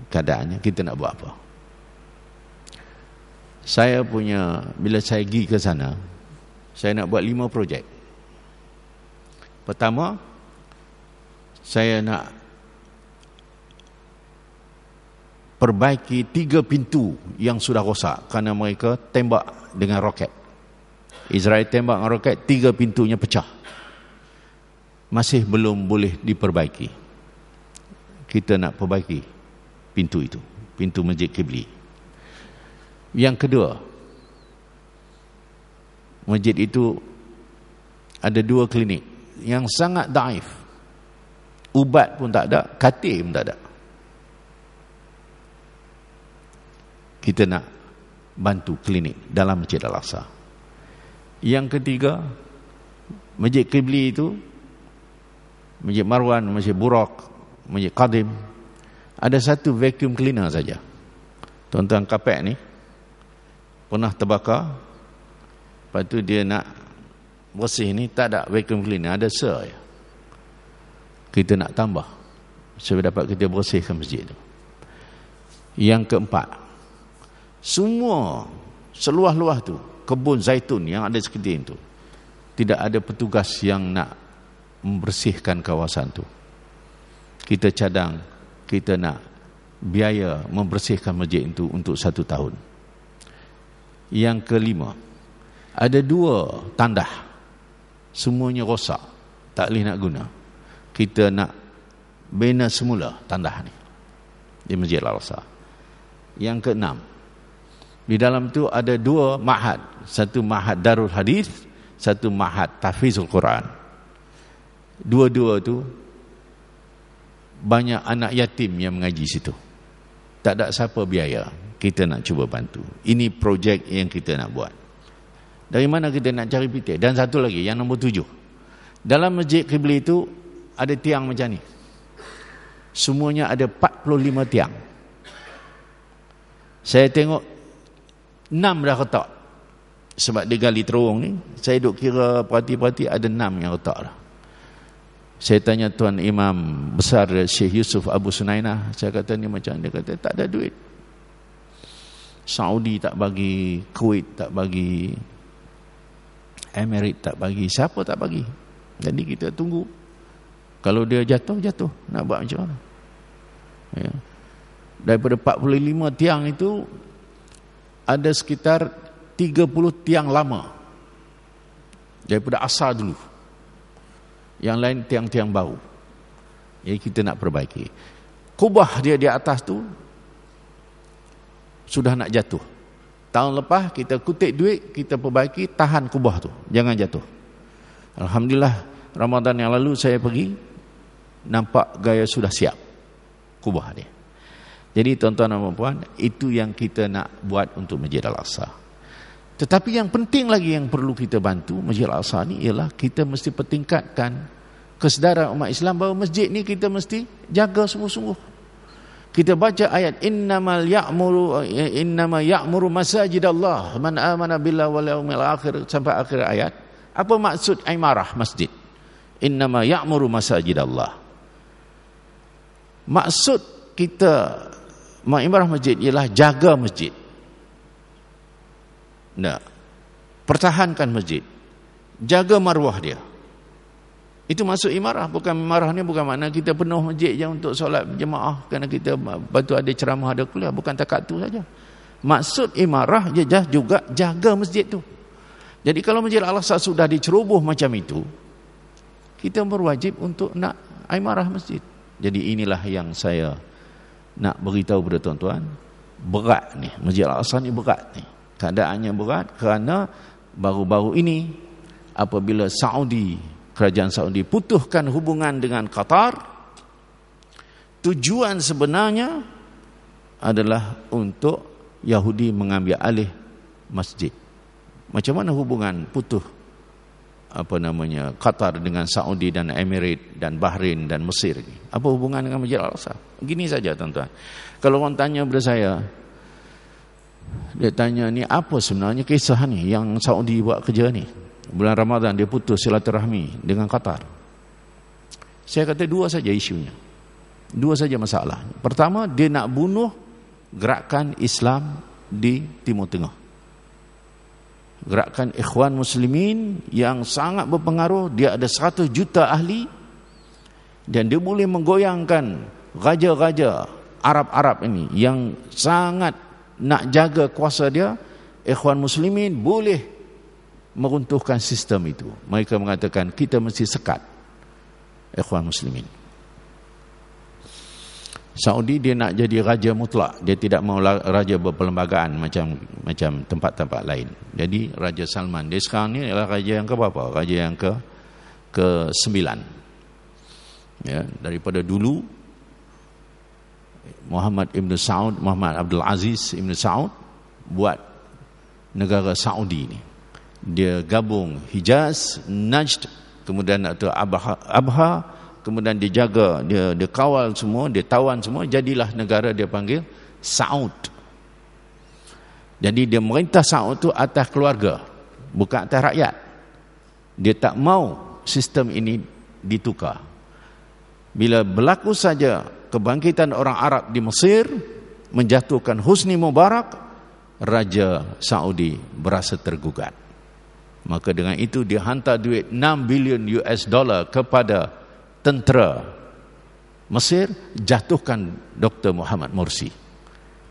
A: keadaannya, kita nak buat apa? Saya punya, bila saya pergi ke sana, saya nak buat lima projek. Pertama, saya nak perbaiki tiga pintu yang sudah rosak kerana mereka tembak dengan roket. Israel tembak dengan roket, tiga pintunya pecah. Masih belum boleh diperbaiki. Kita nak perbaiki pintu itu, pintu Masjid Qibli. Yang kedua, masjid itu ada dua klinik yang sangat daif. Ubat pun tak ada, katil pun tak ada. kita nak bantu klinik dalam Masjid Al-Aqsa. Yang ketiga, Masjid Qibli itu, Masjid Marwan, Masjid Burak, Masjid Qadim, ada satu vacuum cleaner saja. Tuan-tuan kapek ni, pernah terbakar, lepas tu dia nak bersih ni, tak ada vacuum cleaner, ada sir je. Kita nak tambah, supaya dapat kita bersihkan masjid tu. Yang keempat, semua seluah-luah tu kebun zaitun yang ada sekitar itu tidak ada petugas yang nak membersihkan kawasan tu. Kita cadang kita nak biaya membersihkan masjid itu untuk satu tahun. Yang kelima, ada dua tandah semuanya rosak, tak boleh nak guna. Kita nak bina semula tandah ni di Masjid Al-Aqsa. Yang keenam, di dalam itu ada dua mahat. Satu mahat darul hadis, satu mahat tafizul Quran. Dua-dua itu banyak anak yatim yang mengaji situ. Tak ada siapa biaya. Kita nak cuba bantu. Ini projek yang kita nak buat. Dari mana kita nak cari pita? Dan satu lagi, yang nombor tujuh. Dalam masjid Qibli itu ada tiang macam ni. Semuanya ada 45 tiang. Saya tengok enam dah retak sebab dia gali terowong ni saya duk kira perhati-perhati ada enam yang retak dah saya tanya Tuan Imam Besar Syekh Yusuf Abu Sunainah saya kata ni macam dia kata tak ada duit Saudi tak bagi Kuwait tak bagi Emirat tak bagi siapa tak bagi jadi kita tunggu kalau dia jatuh jatuh nak buat macam mana ya daripada 45 tiang itu ada sekitar 30 tiang lama daripada asal dulu yang lain tiang-tiang bau Jadi kita nak perbaiki kubah dia di atas tu sudah nak jatuh tahun lepas kita kutip duit kita perbaiki tahan kubah tu jangan jatuh Alhamdulillah Ramadan yang lalu saya pergi nampak gaya sudah siap kubah dia jadi tuan-tuan dan puan-puan, itu yang kita nak buat untuk Masjid Al-Aqsa. Tetapi yang penting lagi yang perlu kita bantu Masjid Al-Aqsa ni ialah kita mesti pertingkatkan kesedaran umat Islam bahawa masjid ni kita mesti jaga sungguh-sungguh. Kita baca ayat innamal ya'muru eh, innama ya'muru masajidallah man amana billahi wal yawmil akhir sampai akhir ayat. Apa maksud imarah masjid? Innama ya'muru masajidallah. Maksud kita Makmurah masjid ialah jaga masjid. Tak. Pertahankan masjid. Jaga maruah dia. Itu masuk imarah. Bukan imarah ni bukan makna kita penuh masjid je untuk solat jemaah. Kerana kita batu ada ceramah, ada kuliah. Bukan takat tu saja. Maksud imarah je juga jaga masjid tu. Jadi kalau masjid Allah SWT sudah diceroboh macam itu. Kita berwajib untuk nak imarah masjid. Jadi inilah yang saya nak beritahu kepada tuan-tuan berat ni Masjid Al-Aqsa ni berat ni keadaannya berat kerana baru-baru ini apabila Saudi kerajaan Saudi putuskan hubungan dengan Qatar tujuan sebenarnya adalah untuk Yahudi mengambil alih masjid macam mana hubungan putus apa namanya Qatar dengan Saudi dan Emirat dan Bahrain dan Mesir ini. Apa hubungan dengan Masjid Al-Aqsa? Gini saja tuan-tuan. Kalau orang tanya kepada saya dia tanya ni apa sebenarnya kisah ni yang Saudi buat kerja ni? Bulan Ramadan dia putus silaturahmi dengan Qatar. Saya kata dua saja isunya. Dua saja masalah. Pertama dia nak bunuh gerakan Islam di Timur Tengah gerakan ikhwan muslimin yang sangat berpengaruh dia ada 100 juta ahli dan dia boleh menggoyangkan raja-raja Arab-Arab ini yang sangat nak jaga kuasa dia ikhwan muslimin boleh meruntuhkan sistem itu mereka mengatakan kita mesti sekat ikhwan muslimin Saudi dia nak jadi raja mutlak dia tidak mau raja berperlembagaan macam macam tempat-tempat lain jadi raja Salman dia sekarang ni adalah raja yang ke berapa raja yang ke ke sembilan ya daripada dulu Muhammad Ibn Saud Muhammad Abdul Aziz Ibn Saud buat negara Saudi ni dia gabung Hijaz Najd kemudian Abha, Abha kemudian dijaga dia dia kawal semua dia tawan semua jadilah negara dia panggil Saud jadi dia merintah Saud tu atas keluarga bukan atas rakyat dia tak mau sistem ini ditukar bila berlaku saja kebangkitan orang Arab di Mesir menjatuhkan Husni Mubarak Raja Saudi berasa tergugat maka dengan itu dia hantar duit 6 bilion US dollar kepada tentera Mesir jatuhkan Dr. Muhammad Morsi.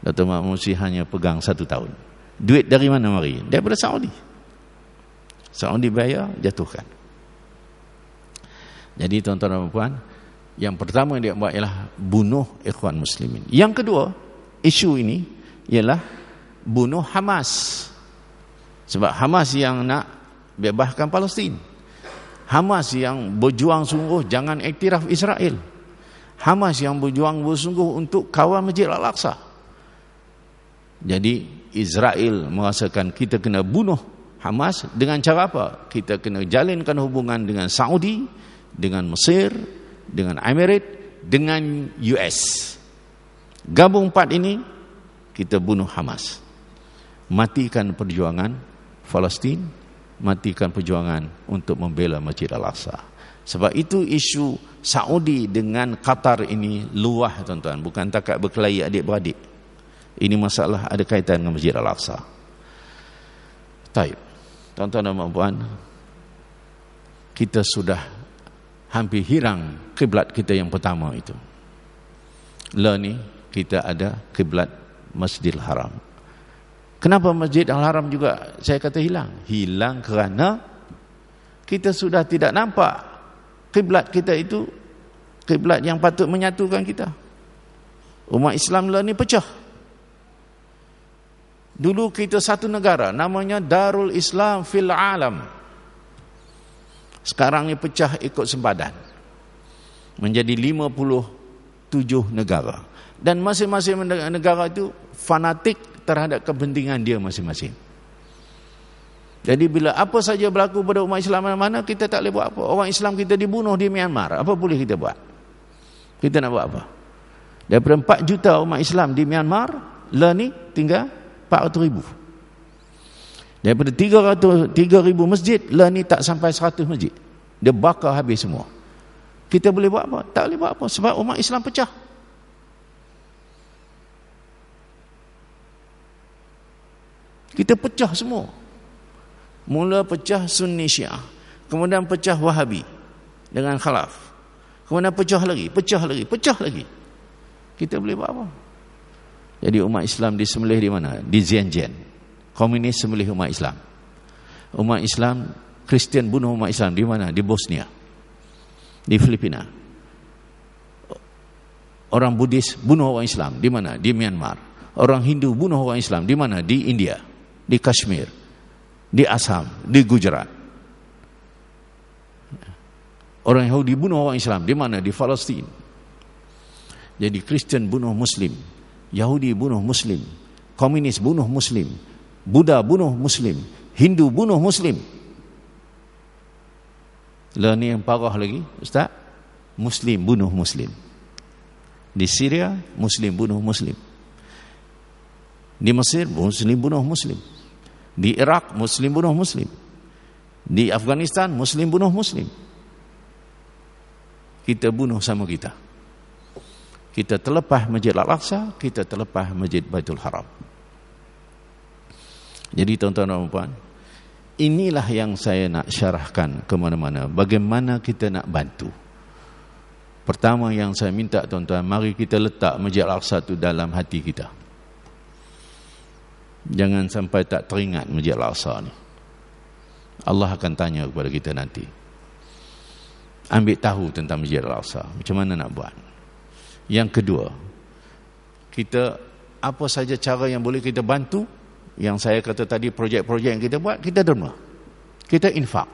A: Dr. Muhammad Morsi hanya pegang satu tahun. Duit dari mana mari? Daripada Saudi. Saudi bayar, jatuhkan. Jadi tuan-tuan dan puan, yang pertama yang dia buat ialah bunuh ikhwan muslimin. Yang kedua, isu ini ialah bunuh Hamas. Sebab Hamas yang nak bebaskan Palestin. Hamas yang berjuang sungguh jangan iktiraf Israel. Hamas yang berjuang bersungguh untuk kawal Masjid Al-Aqsa. Jadi Israel merasakan kita kena bunuh Hamas dengan cara apa? Kita kena jalinkan hubungan dengan Saudi, dengan Mesir, dengan Emirat, dengan US. Gabung empat ini kita bunuh Hamas. Matikan perjuangan Palestin matikan perjuangan untuk membela Masjid Al-Aqsa. Sebab itu isu Saudi dengan Qatar ini luah tuan-tuan. Bukan takat berkelahi adik-beradik. Ini masalah ada kaitan dengan Masjid Al-Aqsa. Taib. Tuan-tuan dan puan Kita sudah hampir hilang kiblat kita yang pertama itu. Lah ni kita ada kiblat Masjidil Haram. Kenapa Masjid Al-Haram juga saya kata hilang? Hilang kerana kita sudah tidak nampak kiblat kita itu kiblat yang patut menyatukan kita. Umat Islam lah ni pecah. Dulu kita satu negara namanya Darul Islam fil Alam. Sekarang ni pecah ikut sempadan. Menjadi 57 negara. Dan masing-masing negara itu fanatik terhadap kepentingan dia masing-masing. Jadi bila apa saja berlaku pada umat Islam mana-mana, kita tak boleh buat apa. Orang Islam kita dibunuh di Myanmar, apa boleh kita buat? Kita nak buat apa? Daripada 4 juta umat Islam di Myanmar, lah ni tinggal 400 ribu. Daripada 300, 3 ribu masjid, lah ni tak sampai 100 masjid. Dia bakar habis semua. Kita boleh buat apa? Tak boleh buat apa. Sebab umat Islam pecah. Kita pecah semua. Mula pecah Sunni Syiah, kemudian pecah Wahabi dengan khalaf. Kemudian pecah lagi, pecah lagi, pecah lagi. Kita boleh buat apa? Jadi umat Islam disembelih di mana? Di Zianjian. Komunis sembelih umat Islam. Umat Islam, Kristian bunuh umat Islam di mana? Di Bosnia. Di Filipina. Orang Buddhis bunuh orang Islam di mana? Di Myanmar. Orang Hindu bunuh orang Islam di mana? Di India di Kashmir, di Assam, di Gujarat. Orang Yahudi bunuh orang Islam di mana? Di Palestin. Jadi Kristen bunuh Muslim, Yahudi bunuh Muslim, Komunis bunuh Muslim, Buddha bunuh Muslim, Hindu bunuh Muslim. Lain ni yang parah lagi, Ustaz. Muslim bunuh Muslim. Di Syria, Muslim bunuh Muslim. Di Mesir, Muslim bunuh Muslim. Di Irak Muslim bunuh Muslim. Di Afghanistan Muslim bunuh Muslim. Kita bunuh sama kita. Kita terlepas Masjid Al-Aqsa, kita terlepas Masjid Baitul Haram. Jadi tuan-tuan dan puan, inilah yang saya nak syarahkan ke mana-mana. Bagaimana kita nak bantu. Pertama yang saya minta tuan-tuan, mari kita letak Masjid Al-Aqsa itu dalam hati kita. Jangan sampai tak teringat Masjid Al-Aqsa ni. Allah akan tanya kepada kita nanti. Ambil tahu tentang Masjid Al-Aqsa. Macam mana nak buat? Yang kedua, kita apa saja cara yang boleh kita bantu yang saya kata tadi projek-projek yang kita buat kita derma kita infak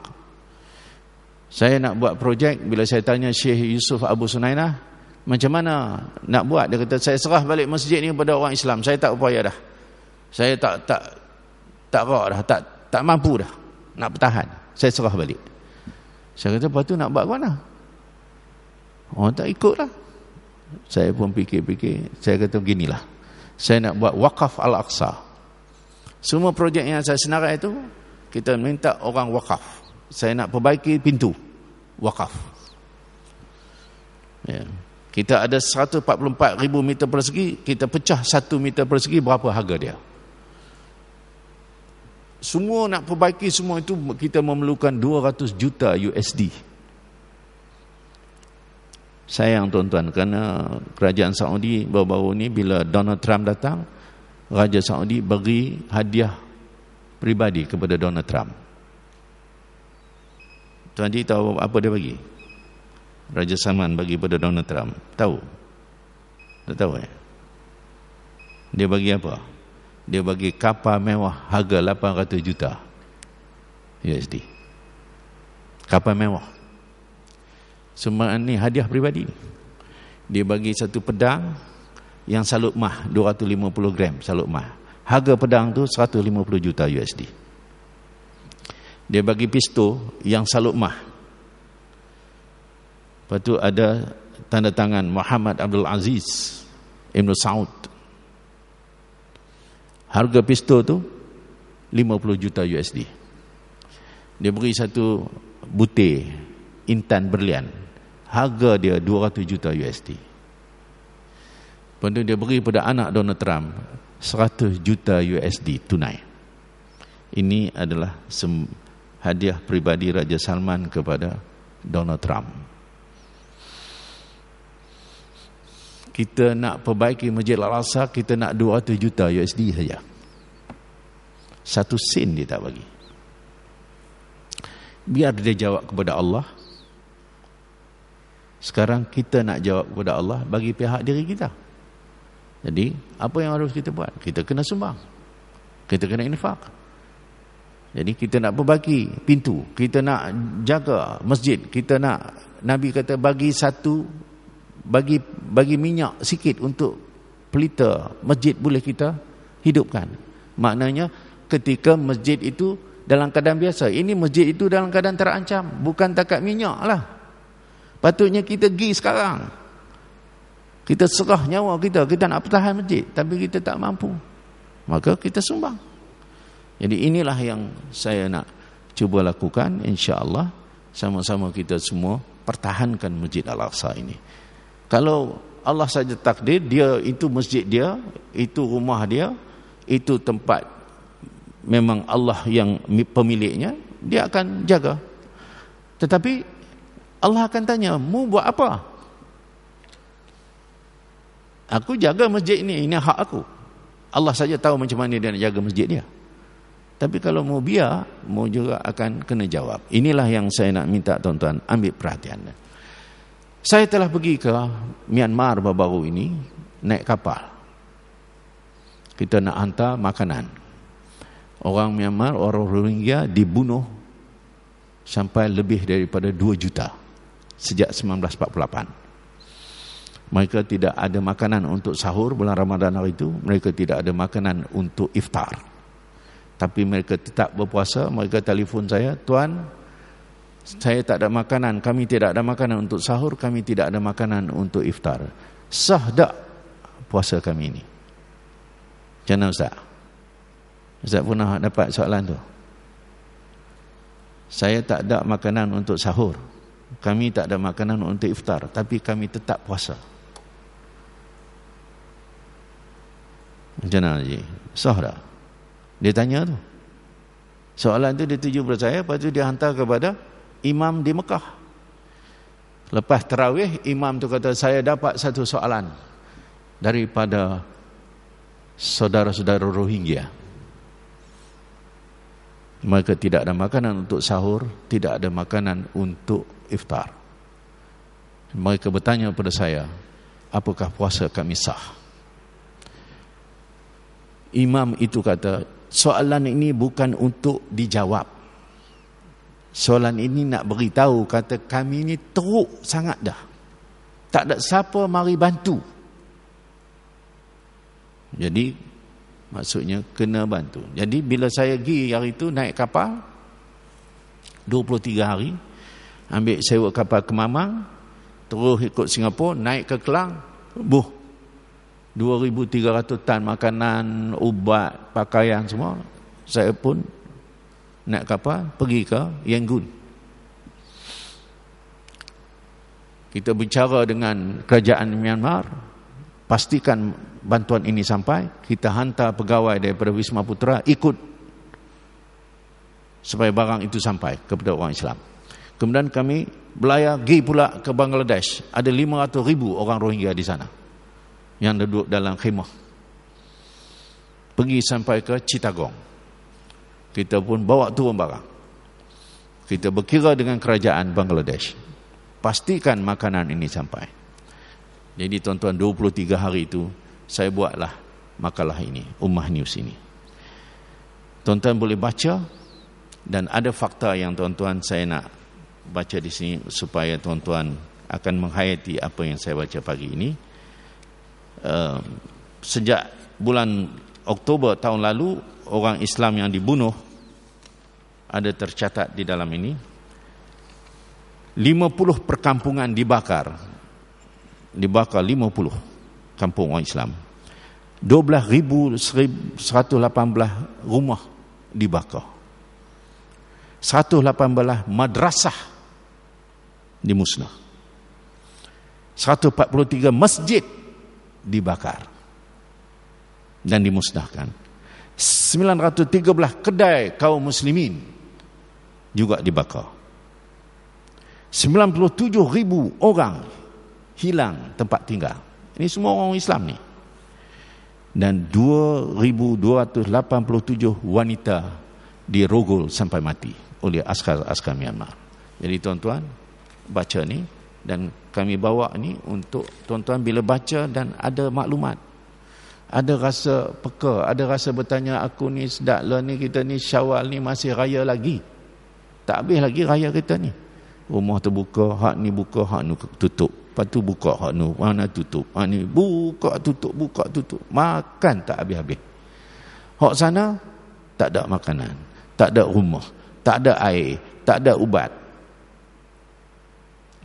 A: saya nak buat projek bila saya tanya Syekh Yusuf Abu Sunainah macam mana nak buat dia kata saya serah balik masjid ni kepada orang Islam saya tak upaya dah saya tak tak tak kuat dah tak tak mampu dah nak bertahan saya serah balik saya kata lepas tu nak buat mana Oh, tak ikutlah saya pun fikir-fikir saya kata beginilah saya nak buat wakaf al-aqsa semua projek yang saya senarai itu kita minta orang wakaf saya nak perbaiki pintu wakaf ya. kita ada 144 ribu meter persegi kita pecah 1 meter persegi berapa harga dia semua nak perbaiki semua itu kita memerlukan 200 juta USD. Sayang tuan-tuan kerana kerajaan Saudi baru-baru ini bila Donald Trump datang, Raja Saudi bagi hadiah pribadi kepada Donald Trump. Tuan Haji tahu apa dia bagi? Raja Salman bagi kepada Donald Trump. Tahu? Tak tahu ya? Eh? Dia bagi Apa? dia bagi kapal mewah harga 800 juta USD kapal mewah semua ni hadiah pribadi. dia bagi satu pedang yang salut mah 250 gram salut mah harga pedang tu 150 juta USD dia bagi pistol yang salut mah lepas tu ada tanda tangan Muhammad Abdul Aziz Ibn Saud Harga pistol tu 50 juta USD. Dia beri satu butir intan berlian. Harga dia 200 juta USD. Pendu dia beri pada anak Donald Trump 100 juta USD tunai. Ini adalah hadiah pribadi Raja Salman kepada Donald Trump. kita nak perbaiki Masjid Al-Aqsa kita nak 200 juta USD saja. Satu sen dia tak bagi. Biar dia jawab kepada Allah. Sekarang kita nak jawab kepada Allah bagi pihak diri kita. Jadi, apa yang harus kita buat? Kita kena sumbang. Kita kena infak. Jadi, kita nak perbaiki pintu. Kita nak jaga masjid. Kita nak, Nabi kata, bagi satu bagi bagi minyak sikit untuk pelita masjid boleh kita hidupkan maknanya ketika masjid itu dalam keadaan biasa ini masjid itu dalam keadaan terancam bukan takat minyak lah patutnya kita pergi sekarang kita serah nyawa kita kita nak pertahan masjid tapi kita tak mampu maka kita sumbang jadi inilah yang saya nak cuba lakukan insyaAllah sama-sama kita semua pertahankan masjid Al-Aqsa ini kalau Allah saja takdir dia itu masjid dia, itu rumah dia, itu tempat memang Allah yang pemiliknya, dia akan jaga. Tetapi Allah akan tanya, "Mu buat apa?" Aku jaga masjid ini, ini hak aku. Allah saja tahu macam mana dia nak jaga masjid dia. Tapi kalau mau biar, mau juga akan kena jawab. Inilah yang saya nak minta tuan-tuan ambil perhatian. Saya telah pergi ke Myanmar baru-baru ini naik kapal. Kita nak hantar makanan. Orang Myanmar, orang Rohingya dibunuh sampai lebih daripada 2 juta sejak 1948. Mereka tidak ada makanan untuk sahur bulan Ramadan hari itu. Mereka tidak ada makanan untuk iftar. Tapi mereka tetap berpuasa. Mereka telefon saya, Tuan, saya tak ada makanan, kami tidak ada makanan untuk sahur, kami tidak ada makanan untuk iftar. Sah tak puasa kami ini? Macam mana Ustaz? Ustaz pernah dapat soalan tu. Saya tak ada makanan untuk sahur. Kami tak ada makanan untuk iftar. Tapi kami tetap puasa. Macam mana Haji? Sah tak? Dia tanya tu. Soalan tu dia tuju pada saya. Lepas tu dia hantar kepada imam di Mekah. Lepas terawih, imam tu kata, saya dapat satu soalan daripada saudara-saudara Rohingya. Mereka tidak ada makanan untuk sahur, tidak ada makanan untuk iftar. Mereka bertanya kepada saya, apakah puasa kami sah? Imam itu kata, soalan ini bukan untuk dijawab. Soalan ini nak beritahu kata kami ini teruk sangat dah. Tak ada siapa mari bantu. Jadi maksudnya kena bantu. Jadi bila saya pergi hari itu naik kapal 23 hari ambil sewa kapal ke Mamang terus ikut Singapura naik ke Kelang buh 2300 tan makanan ubat pakaian semua saya pun nak kapal pergi ke Yangon. Kita bicara dengan kerajaan Myanmar, pastikan bantuan ini sampai, kita hantar pegawai daripada Wisma Putra ikut supaya barang itu sampai kepada orang Islam. Kemudian kami belayar pergi pula ke Bangladesh, ada 500 ribu orang Rohingya di sana yang duduk dalam khemah. Pergi sampai ke Chittagong kita pun bawa turun barang. Kita berkira dengan kerajaan Bangladesh. Pastikan makanan ini sampai. Jadi tuan-tuan 23 hari itu saya buatlah makalah ini, Ummah News ini. Tuan-tuan boleh baca dan ada fakta yang tuan-tuan saya nak baca di sini supaya tuan-tuan akan menghayati apa yang saya baca pagi ini. Ehm, sejak bulan Oktober tahun lalu, orang Islam yang dibunuh ada tercatat di dalam ini 50 perkampungan dibakar dibakar 50 kampung orang Islam 12,118 rumah dibakar 118 madrasah dimusnah 143 masjid dibakar dan dimusnahkan 913 kedai kaum muslimin juga dibakar. 97 ribu orang hilang tempat tinggal. Ini semua orang Islam ni. Dan 2,287 wanita dirogol sampai mati oleh askar-askar Myanmar. Jadi tuan-tuan baca ni dan kami bawa ni untuk tuan-tuan bila baca dan ada maklumat ada rasa peka, ada rasa bertanya aku ni sedaklah ni kita ni syawal ni masih raya lagi. Tak habis lagi raya kita ni. Rumah terbuka, hak ni buka, hak ni tutup. Lepas tu buka hak ni, mana tutup. Hak ni buka, tutup, buka, tutup. Makan tak habis-habis. Hak sana, tak ada makanan. Tak ada rumah. Tak ada air. Tak ada ubat.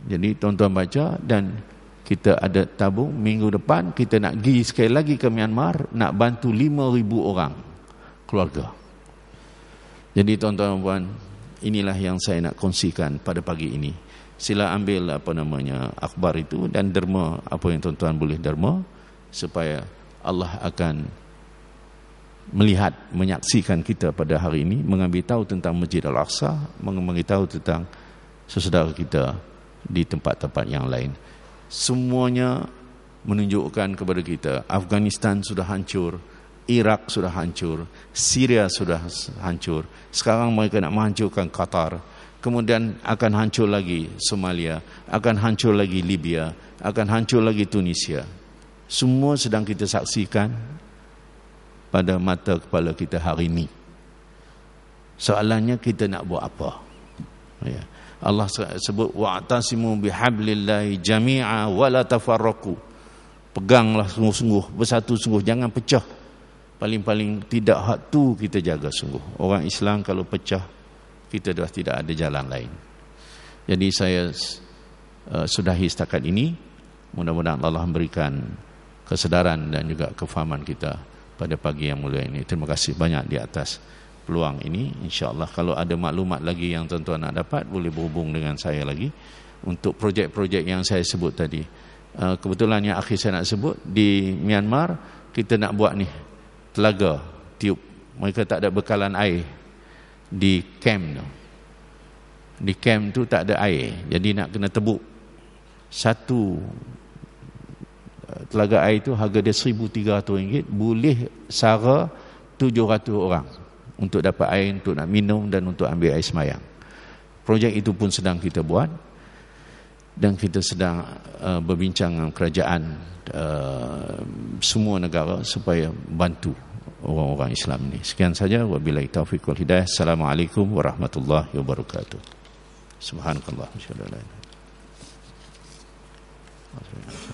A: Jadi tuan-tuan baca dan kita ada tabung minggu depan kita nak pergi sekali lagi ke Myanmar nak bantu 5,000 orang keluarga. Jadi tuan-tuan dan puan, inilah yang saya nak kongsikan pada pagi ini sila ambil apa namanya Akbar itu dan derma apa yang tuan-tuan boleh derma supaya Allah akan melihat menyaksikan kita pada hari ini mengambil tahu tentang Masjid Al-Aqsa mengambil tahu tentang sesudah kita di tempat-tempat yang lain semuanya menunjukkan kepada kita Afghanistan sudah hancur Irak sudah hancur, Syria sudah hancur. Sekarang mereka nak menghancurkan Qatar. Kemudian akan hancur lagi Somalia, akan hancur lagi Libya, akan hancur lagi Tunisia. Semua sedang kita saksikan pada mata kepala kita hari ini. Soalannya kita nak buat apa? Ya. Allah sebut wa'tasimu bihablillah jami'a wa la tafarraqu. Peganglah sungguh-sungguh, bersatu sungguh, jangan pecah paling-paling tidak hak tu kita jaga sungguh. Orang Islam kalau pecah, kita dah tidak ada jalan lain. Jadi saya uh, sudahi setakat ini. Mudah-mudahan Allah memberikan kesedaran dan juga kefahaman kita pada pagi yang mulia ini. Terima kasih banyak di atas peluang ini. InsyaAllah kalau ada maklumat lagi yang tuan-tuan nak dapat, boleh berhubung dengan saya lagi untuk projek-projek yang saya sebut tadi. Uh, kebetulan yang akhir saya nak sebut, di Myanmar kita nak buat ni telaga tiup mereka tak ada bekalan air di camp tu di camp tu tak ada air jadi nak kena tebuk satu eh, telaga air tu harga dia 1300 ringgit boleh sara 700 orang untuk dapat air untuk nak minum dan untuk ambil air semayang projek itu pun sedang kita buat dan kita sedang uh, berbincang dengan kerajaan uh, semua negara supaya bantu orang-orang Islam ni. Sekian saja wabillahi taufik wal hidayah. Assalamualaikum warahmatullahi wabarakatuh. Subhanallah. wa bihamdika.